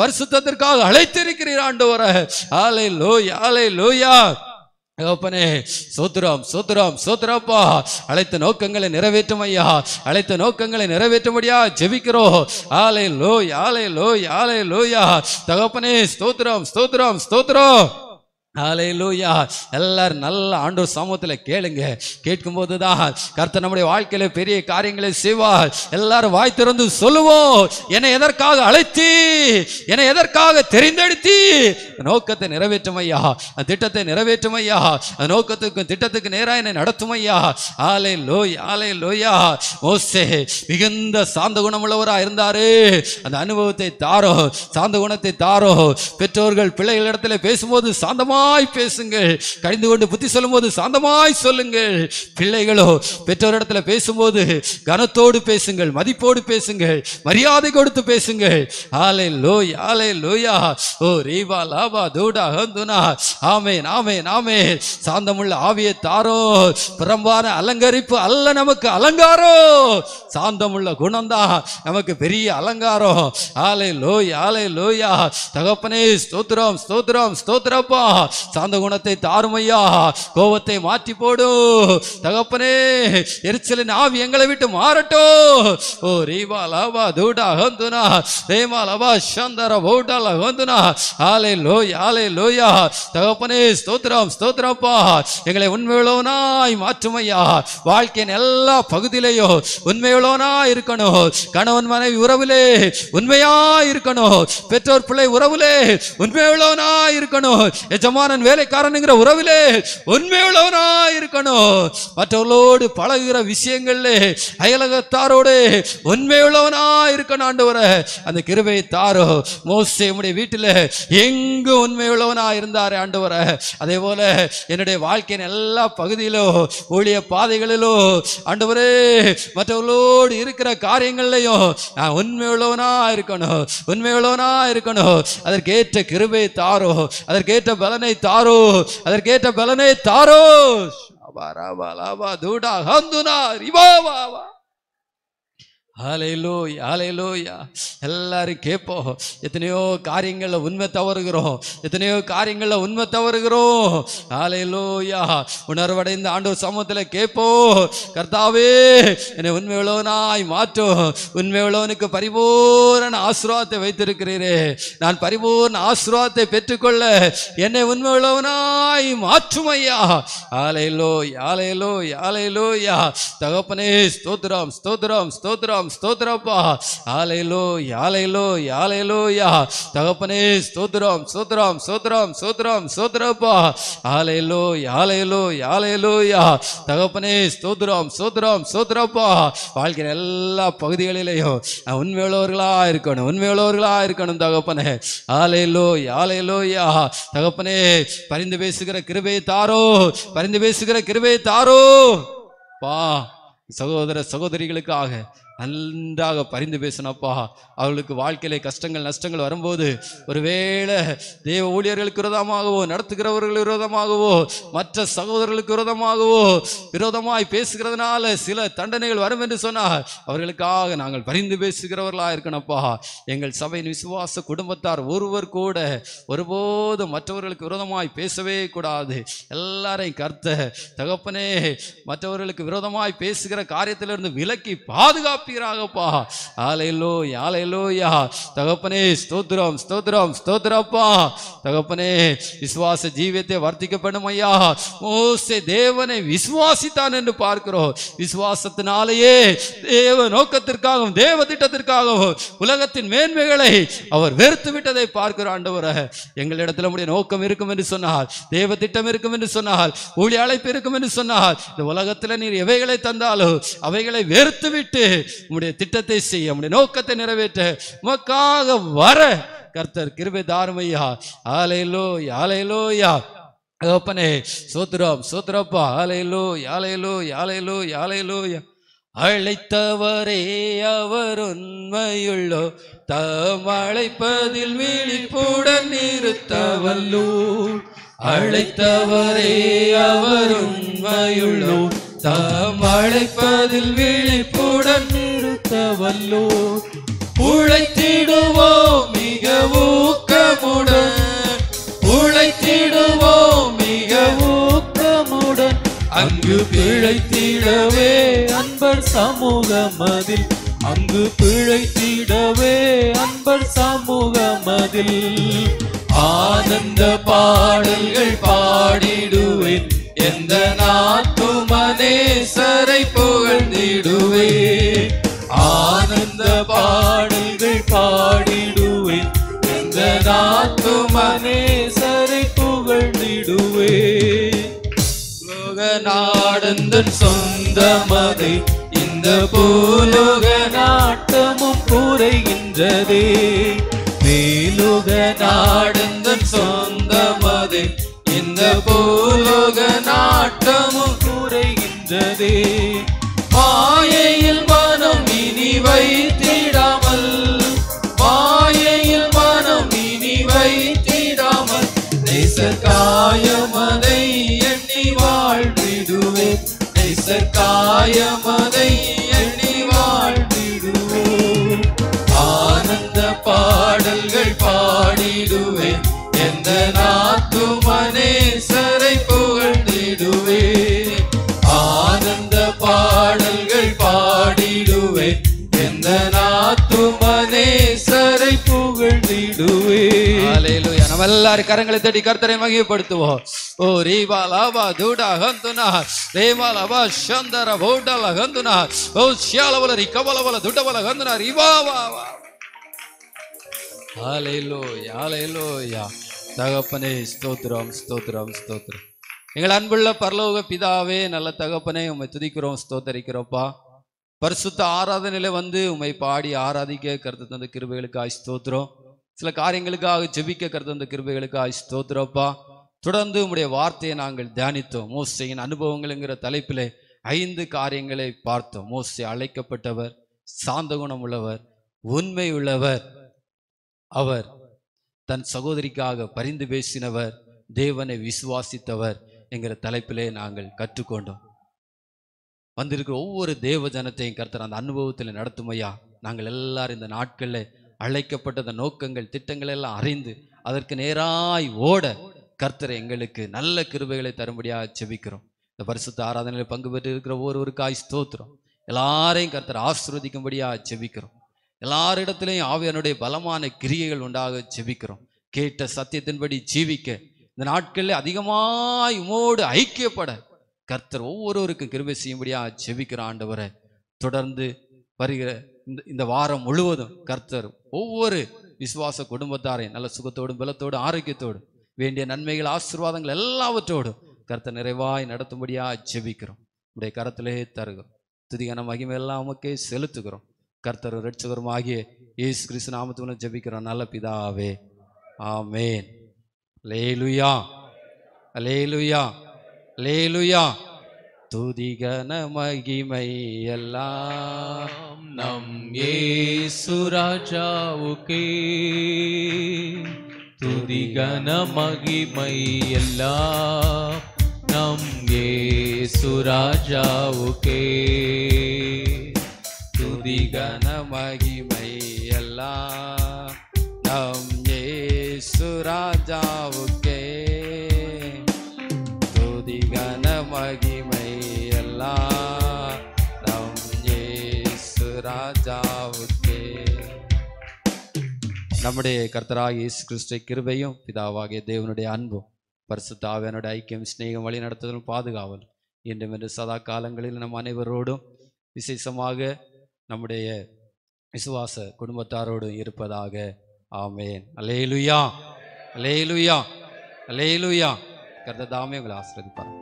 பரிசுத்தத்திற்காக அழைத்திருக்கிறீர் ஆண்டு வர ஆலை லோய் ஆலை லோயா தகப்பனே சோத்துராம் சோத்துராம் சோத்துராப்பா அழைத்த நோக்கங்களை நிறைவேற்றும் ஐயா அழைத்த நோக்கங்களை நிறைவேற்றும்படியா ஜெபிக்கிறோம் ஆலை லோய் ஆலை லோய் ஆலை லோயா தகப்பனே ஸ்தோத்ரம் ஸ்தோத்ரம் ஸ்தோத்ரம் அலையிலூயா எல்லாரும் நல்ல ஆண்டோர் சமூகத்தில் கேளுங்க கேட்கும் போதுதான் கர்த்தர் நம்முடைய வாழ்க்கையில பெரிய காரியங்களை செய்வார் எல்லாரும் வாய் திறந்து சொல்லுவோம் என்னை எதற்காக அழைத்தி என்னை எதற்காக தெரிந்தெடுத்தி நோக்கத்தை நிறைவேற்றும் ஐயா அந்த திட்டத்தை நிறைவேற்றும் ஐயா நோக்கத்துக்கும் திட்டத்துக்கு நேராக என்னை நடத்தும் ஐயா ஆலை லோய் ஆலை லோயா ஓசே மிகுந்த சாந்த குணமுள்ளவரா இருந்தாரு அந்த அனுபவத்தை தாரோ சாந்த குணத்தை தாரோ பெற்றோர்கள் இடத்துல பேசும்போது சாந்தமா சாந்தமாய் பேசுங்கள் கடிந்து கொண்டு புத்தி சொல்லும் போது சாந்தமாய் சொல்லுங்கள் பிள்ளைகளோ பெற்றோரிடத்துல பேசும்போது கனத்தோடு பேசுங்கள் மதிப்போடு பேசுங்கள் மரியாதை கொடுத்து பேசுங்கள் ஆலை லோய் ஆலை லோயா ஓ ரீவா லாபா தூடா ஹந்துனா ஆமே நாமே நாமே சாந்தமுள்ள ஆவியை தாரோ புறம்பான அலங்கரிப்பு அல்ல நமக்கு அலங்காரம் சாந்தமுள்ள குணம்தான் நமக்கு பெரிய அலங்காரம் ஆலை லோய் ஆலை லோயா தகப்பனே ஸ்தோத்திரம் ஸ்தோத்திரம் ஸ்தோத்திரப்பா சாந்த குணத்தை தாருமையா கோபத்தை மாற்றி போடு தகப்பனே எரிச்சலின் ஆவி எங்களை விட்டு மாறட்டோ ஓ ரீபா லாபா தூடா ஹந்துனா ரேமா லபா சந்தர பௌடா ஹந்துனா ஆலை லோய் ஆலை லோயா தகப்பனே ஸ்தோத்திரம் ஸ்தோத்திரப்பா எங்களை உண்மையுள்ளவனாய் மாற்றுமையா வாழ்க்கையின் எல்லா பகுதியிலேயோ உண்மையுள்ளவனா இருக்கணும் கணவன் மனைவி உறவுலே உண்மையா இருக்கணும் பெற்றோர் பிள்ளை உறவுலே உண்மையுள்ளவனா இருக்கணும் எஜமா எஜமானன் வேலைக்காரனுங்கிற உறவிலே உண்மையுள்ளவனா இருக்கணும் மற்றவர்களோடு பழகுகிற விஷயங்களிலே அயலகத்தாரோடு உண்மையுள்ளவனா இருக்கணும் ஆண்டவரை அந்த கிருபை தாரோ மோசே உடைய வீட்டில் எங்கு உண்மையுள்ளவனா இருந்தார் வர அதே போல என்னுடைய வாழ்க்கையின் எல்லா பகுதியிலோ ஊழிய பாதைகளிலோ ஆண்டவரே மற்றவர்களோடு இருக்கிற காரியங்கள்லையும் நான் உண்மையுள்ளவனா இருக்கணும் உண்மையுள்ளவனா இருக்கணும் அதற்கேற்ற கிருபை தாரோ அதற்கேற்ற பலனை பலனை தாரோ அதற்கேற்ற பலனை தாரோ தூடா ஹந்துனா ரிவாவாவா ஆலையிலோய் ஆலையிலோயா எல்லாரும் கேட்போம் எத்தனையோ காரியங்களில் உண்மை தவறுகிறோம் எத்தனையோ காரியங்களில் உண்மை தவறுகிறோம் ஆலையிலோயா உணர்வடைந்த ஆண்டு சமூகத்தில் கேட்போம் கர்த்தாவே என்னை உண்மை உள்ளவனாய் மாற்றும் உண்மை உள்ளவனுக்கு பரிபூரண ஆசிர்வாத்தை வைத்திருக்கிறீரே நான் பரிபூர்ண ஆசிர்வாதத்தை பெற்றுக்கொள்ள என்னை உண்மை உள்ளவனாய் மாற்றும் ஐயா ஆலையிலோ ஆலையிலோய் ஆலையிலோயா தகப்பனே ஸ்தோத்ரம் ஸ்தோத்ரம் ஸ்தோத்ரம் ஸ்தோத்ரப்பா ஆலையிலோ யாலையிலோ யாலையிலோ யா தகப்பனே ஸ்தோத்திரம் ஸ்தோத்திரம் ஸ்தோத்திரம் ஸ்தோத்திரம் ஸ்தோத்திரப்பா ஆலையிலோ யாலையிலோ யாலையிலோ யா தகப்பனே ஸ்தோத்திரம் ஸ்தோத்திரம் ஸ்தோத்திரப்பா வாழ்க்கிற எல்லா பகுதிகளிலேயும் உண்மையுள்ளவர்களா இருக்கணும் உண்மையுள்ளவர்களா இருக்கணும் தகப்பனே ஆலையிலோ யாலையிலோ யா தகப்பனே பரிந்து பேசுகிற கிருபை தாரோ பரிந்து பேசுகிற கிருபை தாரோ பா சகோதர சகோதரிகளுக்காக நன்றாக பரிந்து பேசினப்பா அவர்களுக்கு வாழ்க்கையில கஷ்டங்கள் நஷ்டங்கள் வரும்போது ஒருவேளை தேவ ஊழியர்களுக்கு விரோதமாகவோ நடத்துகிறவர்கள் விரோதமாகவோ மற்ற சகோதரர்களுக்கு விரோதமாகவோ விரோதமாய் பேசுகிறதுனால சில தண்டனைகள் வரும் என்று சொன்னார் அவர்களுக்காக நாங்கள் பரிந்து பேசுகிறவர்களாக இருக்கணும்ப்பா எங்கள் சபையின் விசுவாச குடும்பத்தார் ஒருவர் கூட ஒருபோதும் மற்றவர்களுக்கு விரோதமாய் பேசவே கூடாது எல்லாரையும் கர்த்த தகப்பனே மற்றவர்களுக்கு விரோதமாய் பேசுகிற காரியத்திலிருந்து விலக்கி பாதுகாப்பு மாற்றீராகப்பா ஆலையிலோ யா தகப்பனே ஸ்தோத்ரம் ஸ்தோத்ரம் ஸ்தோத்ரப்பா தகப்பனே விசுவாச ஜீவியத்தை வர்த்திக்கப்படும் பண்ணும் ஐயா மோசே தேவனை விசுவாசித்தான் என்று பார்க்கிறோம் விசுவாசத்தினாலேயே தேவ நோக்கத்திற்காகவும் தேவ திட்டத்திற்காகவும் உலகத்தின் மேன்மைகளை அவர் வெறுத்து விட்டதை பார்க்கிற ஆண்டவரை எங்களிடத்தில் நம்முடைய நோக்கம் இருக்கும் என்று சொன்னால் தேவ திட்டம் இருக்கும் என்று சொன்னால் ஊழி அழைப்பு இருக்கும் என்று சொன்னால் இந்த உலகத்தில் நீர் எவைகளை தந்தாலும் அவைகளை வெறுத்து விட்டு உங்களுடைய திட்டத்தை செய்ய உங்களுடைய நோக்கத்தை நிறைவேற்ற உமக்காக வர கர்த்தர் கிருபை தாருமையா ஆலையிலோ யா தகப்பனே சோத்ரம் சோத்ரப்பா ஆலையிலோ யாலையிலோ யாலையிலோ யாலையிலோயா அழைத்தவரே அவர் உண்மையுள்ளோ தம் அழைப்பதில் விழிப்புடன் நிறுத்தவல்லோ அழைத்தவரே அவர் உண்மையுள்ளோ தம் அழைப்பதில் விழிப்பு வல்லோ உழைத்திடுவோம் மிக ஊக்கமுடன் உழைத்திடுவோம் மிக ஊக்கமுடன் அங்கு பிழைத்திடவே அன்பர் சமூகம் அதில் அங்கு பிழைத்திடவே அன்பர் சமூகம் அதில் ஆனந்த பாடல்கள் பாடிடுவேன் எந்த நாட்டு மனேசரை புகழ்ந்திடுவேன் ஆனந்த பாடல்கள் பாடிடுவேன் எந்த நாத்து மனேசரை புகழ்ந்திடுவேன் லோகநாடந்தன் சொந்தமதை இந்த பூலோக நாட்டமும் புரைகின்றதே மேலோக நாடந்தன் சொந்தமதை இந்த பூலோக நாட்டமும் குறைகின்றதே يا من எல்லாரும் கரங்களை தட்டி கர்த்தரை மகிமைப்படுத்துவோம் ஓ ரீவா லாபா தூடா ஹந்துனா ரேமா லபா சந்தர பௌடல ஹந்துனா ஓ சியாலவல ரிகவலவல துடவல ஹந்துனா ரிவா வா வா ஆலையிலோ யாலையிலோ தகப்பனே ஸ்தோத்திரம் ஸ்தோத்திரம் ஸ்தோத்ரம் எங்கள் அன்புள்ள பரலோக பிதாவே நல்ல தகப்பனே உண்மை துதிக்கிறோம் ஸ்தோத்தரிக்கிறோப்பா பரிசுத்த ஆராதனையில வந்து உண்மை பாடி ஆராதிக்க கருத்து தந்த கிருபைகளுக்கு ஆய் ஸ்தோத்திரம் சில காரியங்களுக்காக ஜெபிக்க கருத்து அந்த கிருபைகளுக்காக ஸ்தோத்ரப்பா தொடர்ந்து உடைய வார்த்தையை நாங்கள் தியானித்தோம் மோசையின் அனுபவங்கள்ங்கிற தலைப்பிலே ஐந்து காரியங்களை பார்த்தோம் மோசை அழைக்கப்பட்டவர் சாந்த குணம் உள்ளவர் உண்மை உள்ளவர் அவர் தன் சகோதரிக்காக பரிந்து பேசினவர் தேவனை விசுவாசித்தவர் என்கிற தலைப்பிலே நாங்கள் கற்றுக்கொண்டோம் வந்திருக்கிற ஒவ்வொரு தேவ ஜனத்தையும் கருத்தர் அந்த அனுபவத்தில் ஐயா நாங்கள் எல்லாரும் இந்த நாட்களில் அழைக்கப்பட்ட அந்த நோக்கங்கள் திட்டங்கள் எல்லாம் அறிந்து அதற்கு நேராய் ஓட கர்த்தரை எங்களுக்கு நல்ல கிருபைகளை தரும்படியாக செபிக்கிறோம் இந்த பரிசுத்த ஆராதனையில் பங்கு பெற்று இருக்கிற ஒருவருக்காய் ஸ்தோத்திரம் எல்லாரையும் கர்த்தர் ஆசிர்வதிக்கும்படியாக செபிக்கிறோம் எல்லாரிடத்திலையும் ஆவியனுடைய பலமான கிரியைகள் உண்டாக செபிக்கிறோம் கேட்ட சத்தியத்தின்படி ஜீவிக்க இந்த நாட்களில் அதிகமாய் உமோடு ஐக்கியப்பட கர்த்தர் ஒவ்வொருவருக்கும் கிருபை செய்யும்படியாக செபிக்கிற ஆண்டவரை தொடர்ந்து வருகிற இந்த இந்த வாரம் முழுவதும் கர்த்தர் ஒவ்வொரு விசுவாச குடும்பத்தாரையும் நல்ல சுகத்தோடும் பலத்தோடும் ஆரோக்கியத்தோடும் வேண்டிய நன்மைகள் ஆசீர்வாதங்கள் எல்லாவற்றோடும் கர்த்தர் நிறைவாய் நடத்தும்படியா ஜெபிக்கிறோம் உடைய கரத்திலேயே தருகிறோம் துதிகன மகிமையெல்லாம் உமக்கே செலுத்துகிறோம் கர்த்தர் ரட்சகரும் ஆகிய ஏசு கிறிஸ்து நாமத்துவனும் ஜெபிக்கிறோம் நல்ல பிதாவே ஆமேன் லேலுயா லேலுயா லேலுயா துதிகன மகிமை எல்லாம் நம் ஏசுராஜாவுக்கே துதிகன மகிமை எல்லாம் நம் ஏசுராஜாவுக்கே துதிகன மகிமை எல்லாம் நம் ஏசுராஜாவுக்கே ராஜாவுக்கே நம்முடைய கர்த்தராக இயேசு கிறிஸ்து கிருபையும் பிதாவாகிய தேவனுடைய அன்பும் பரிசுத்தாவியனுடைய ஐக்கியம் ஸ்நேகம் வழி நடத்துதலும் பாதுகாவல் என்றும் என்று சதா காலங்களில் நம் அனைவரோடும் விசேஷமாக நம்முடைய விசுவாச குடும்பத்தாரோடும் இருப்பதாக ஆமேன் அலேலுயா அலேலுயா அலேலுயா தாமே உங்களை ஆசிரியப்பாங்க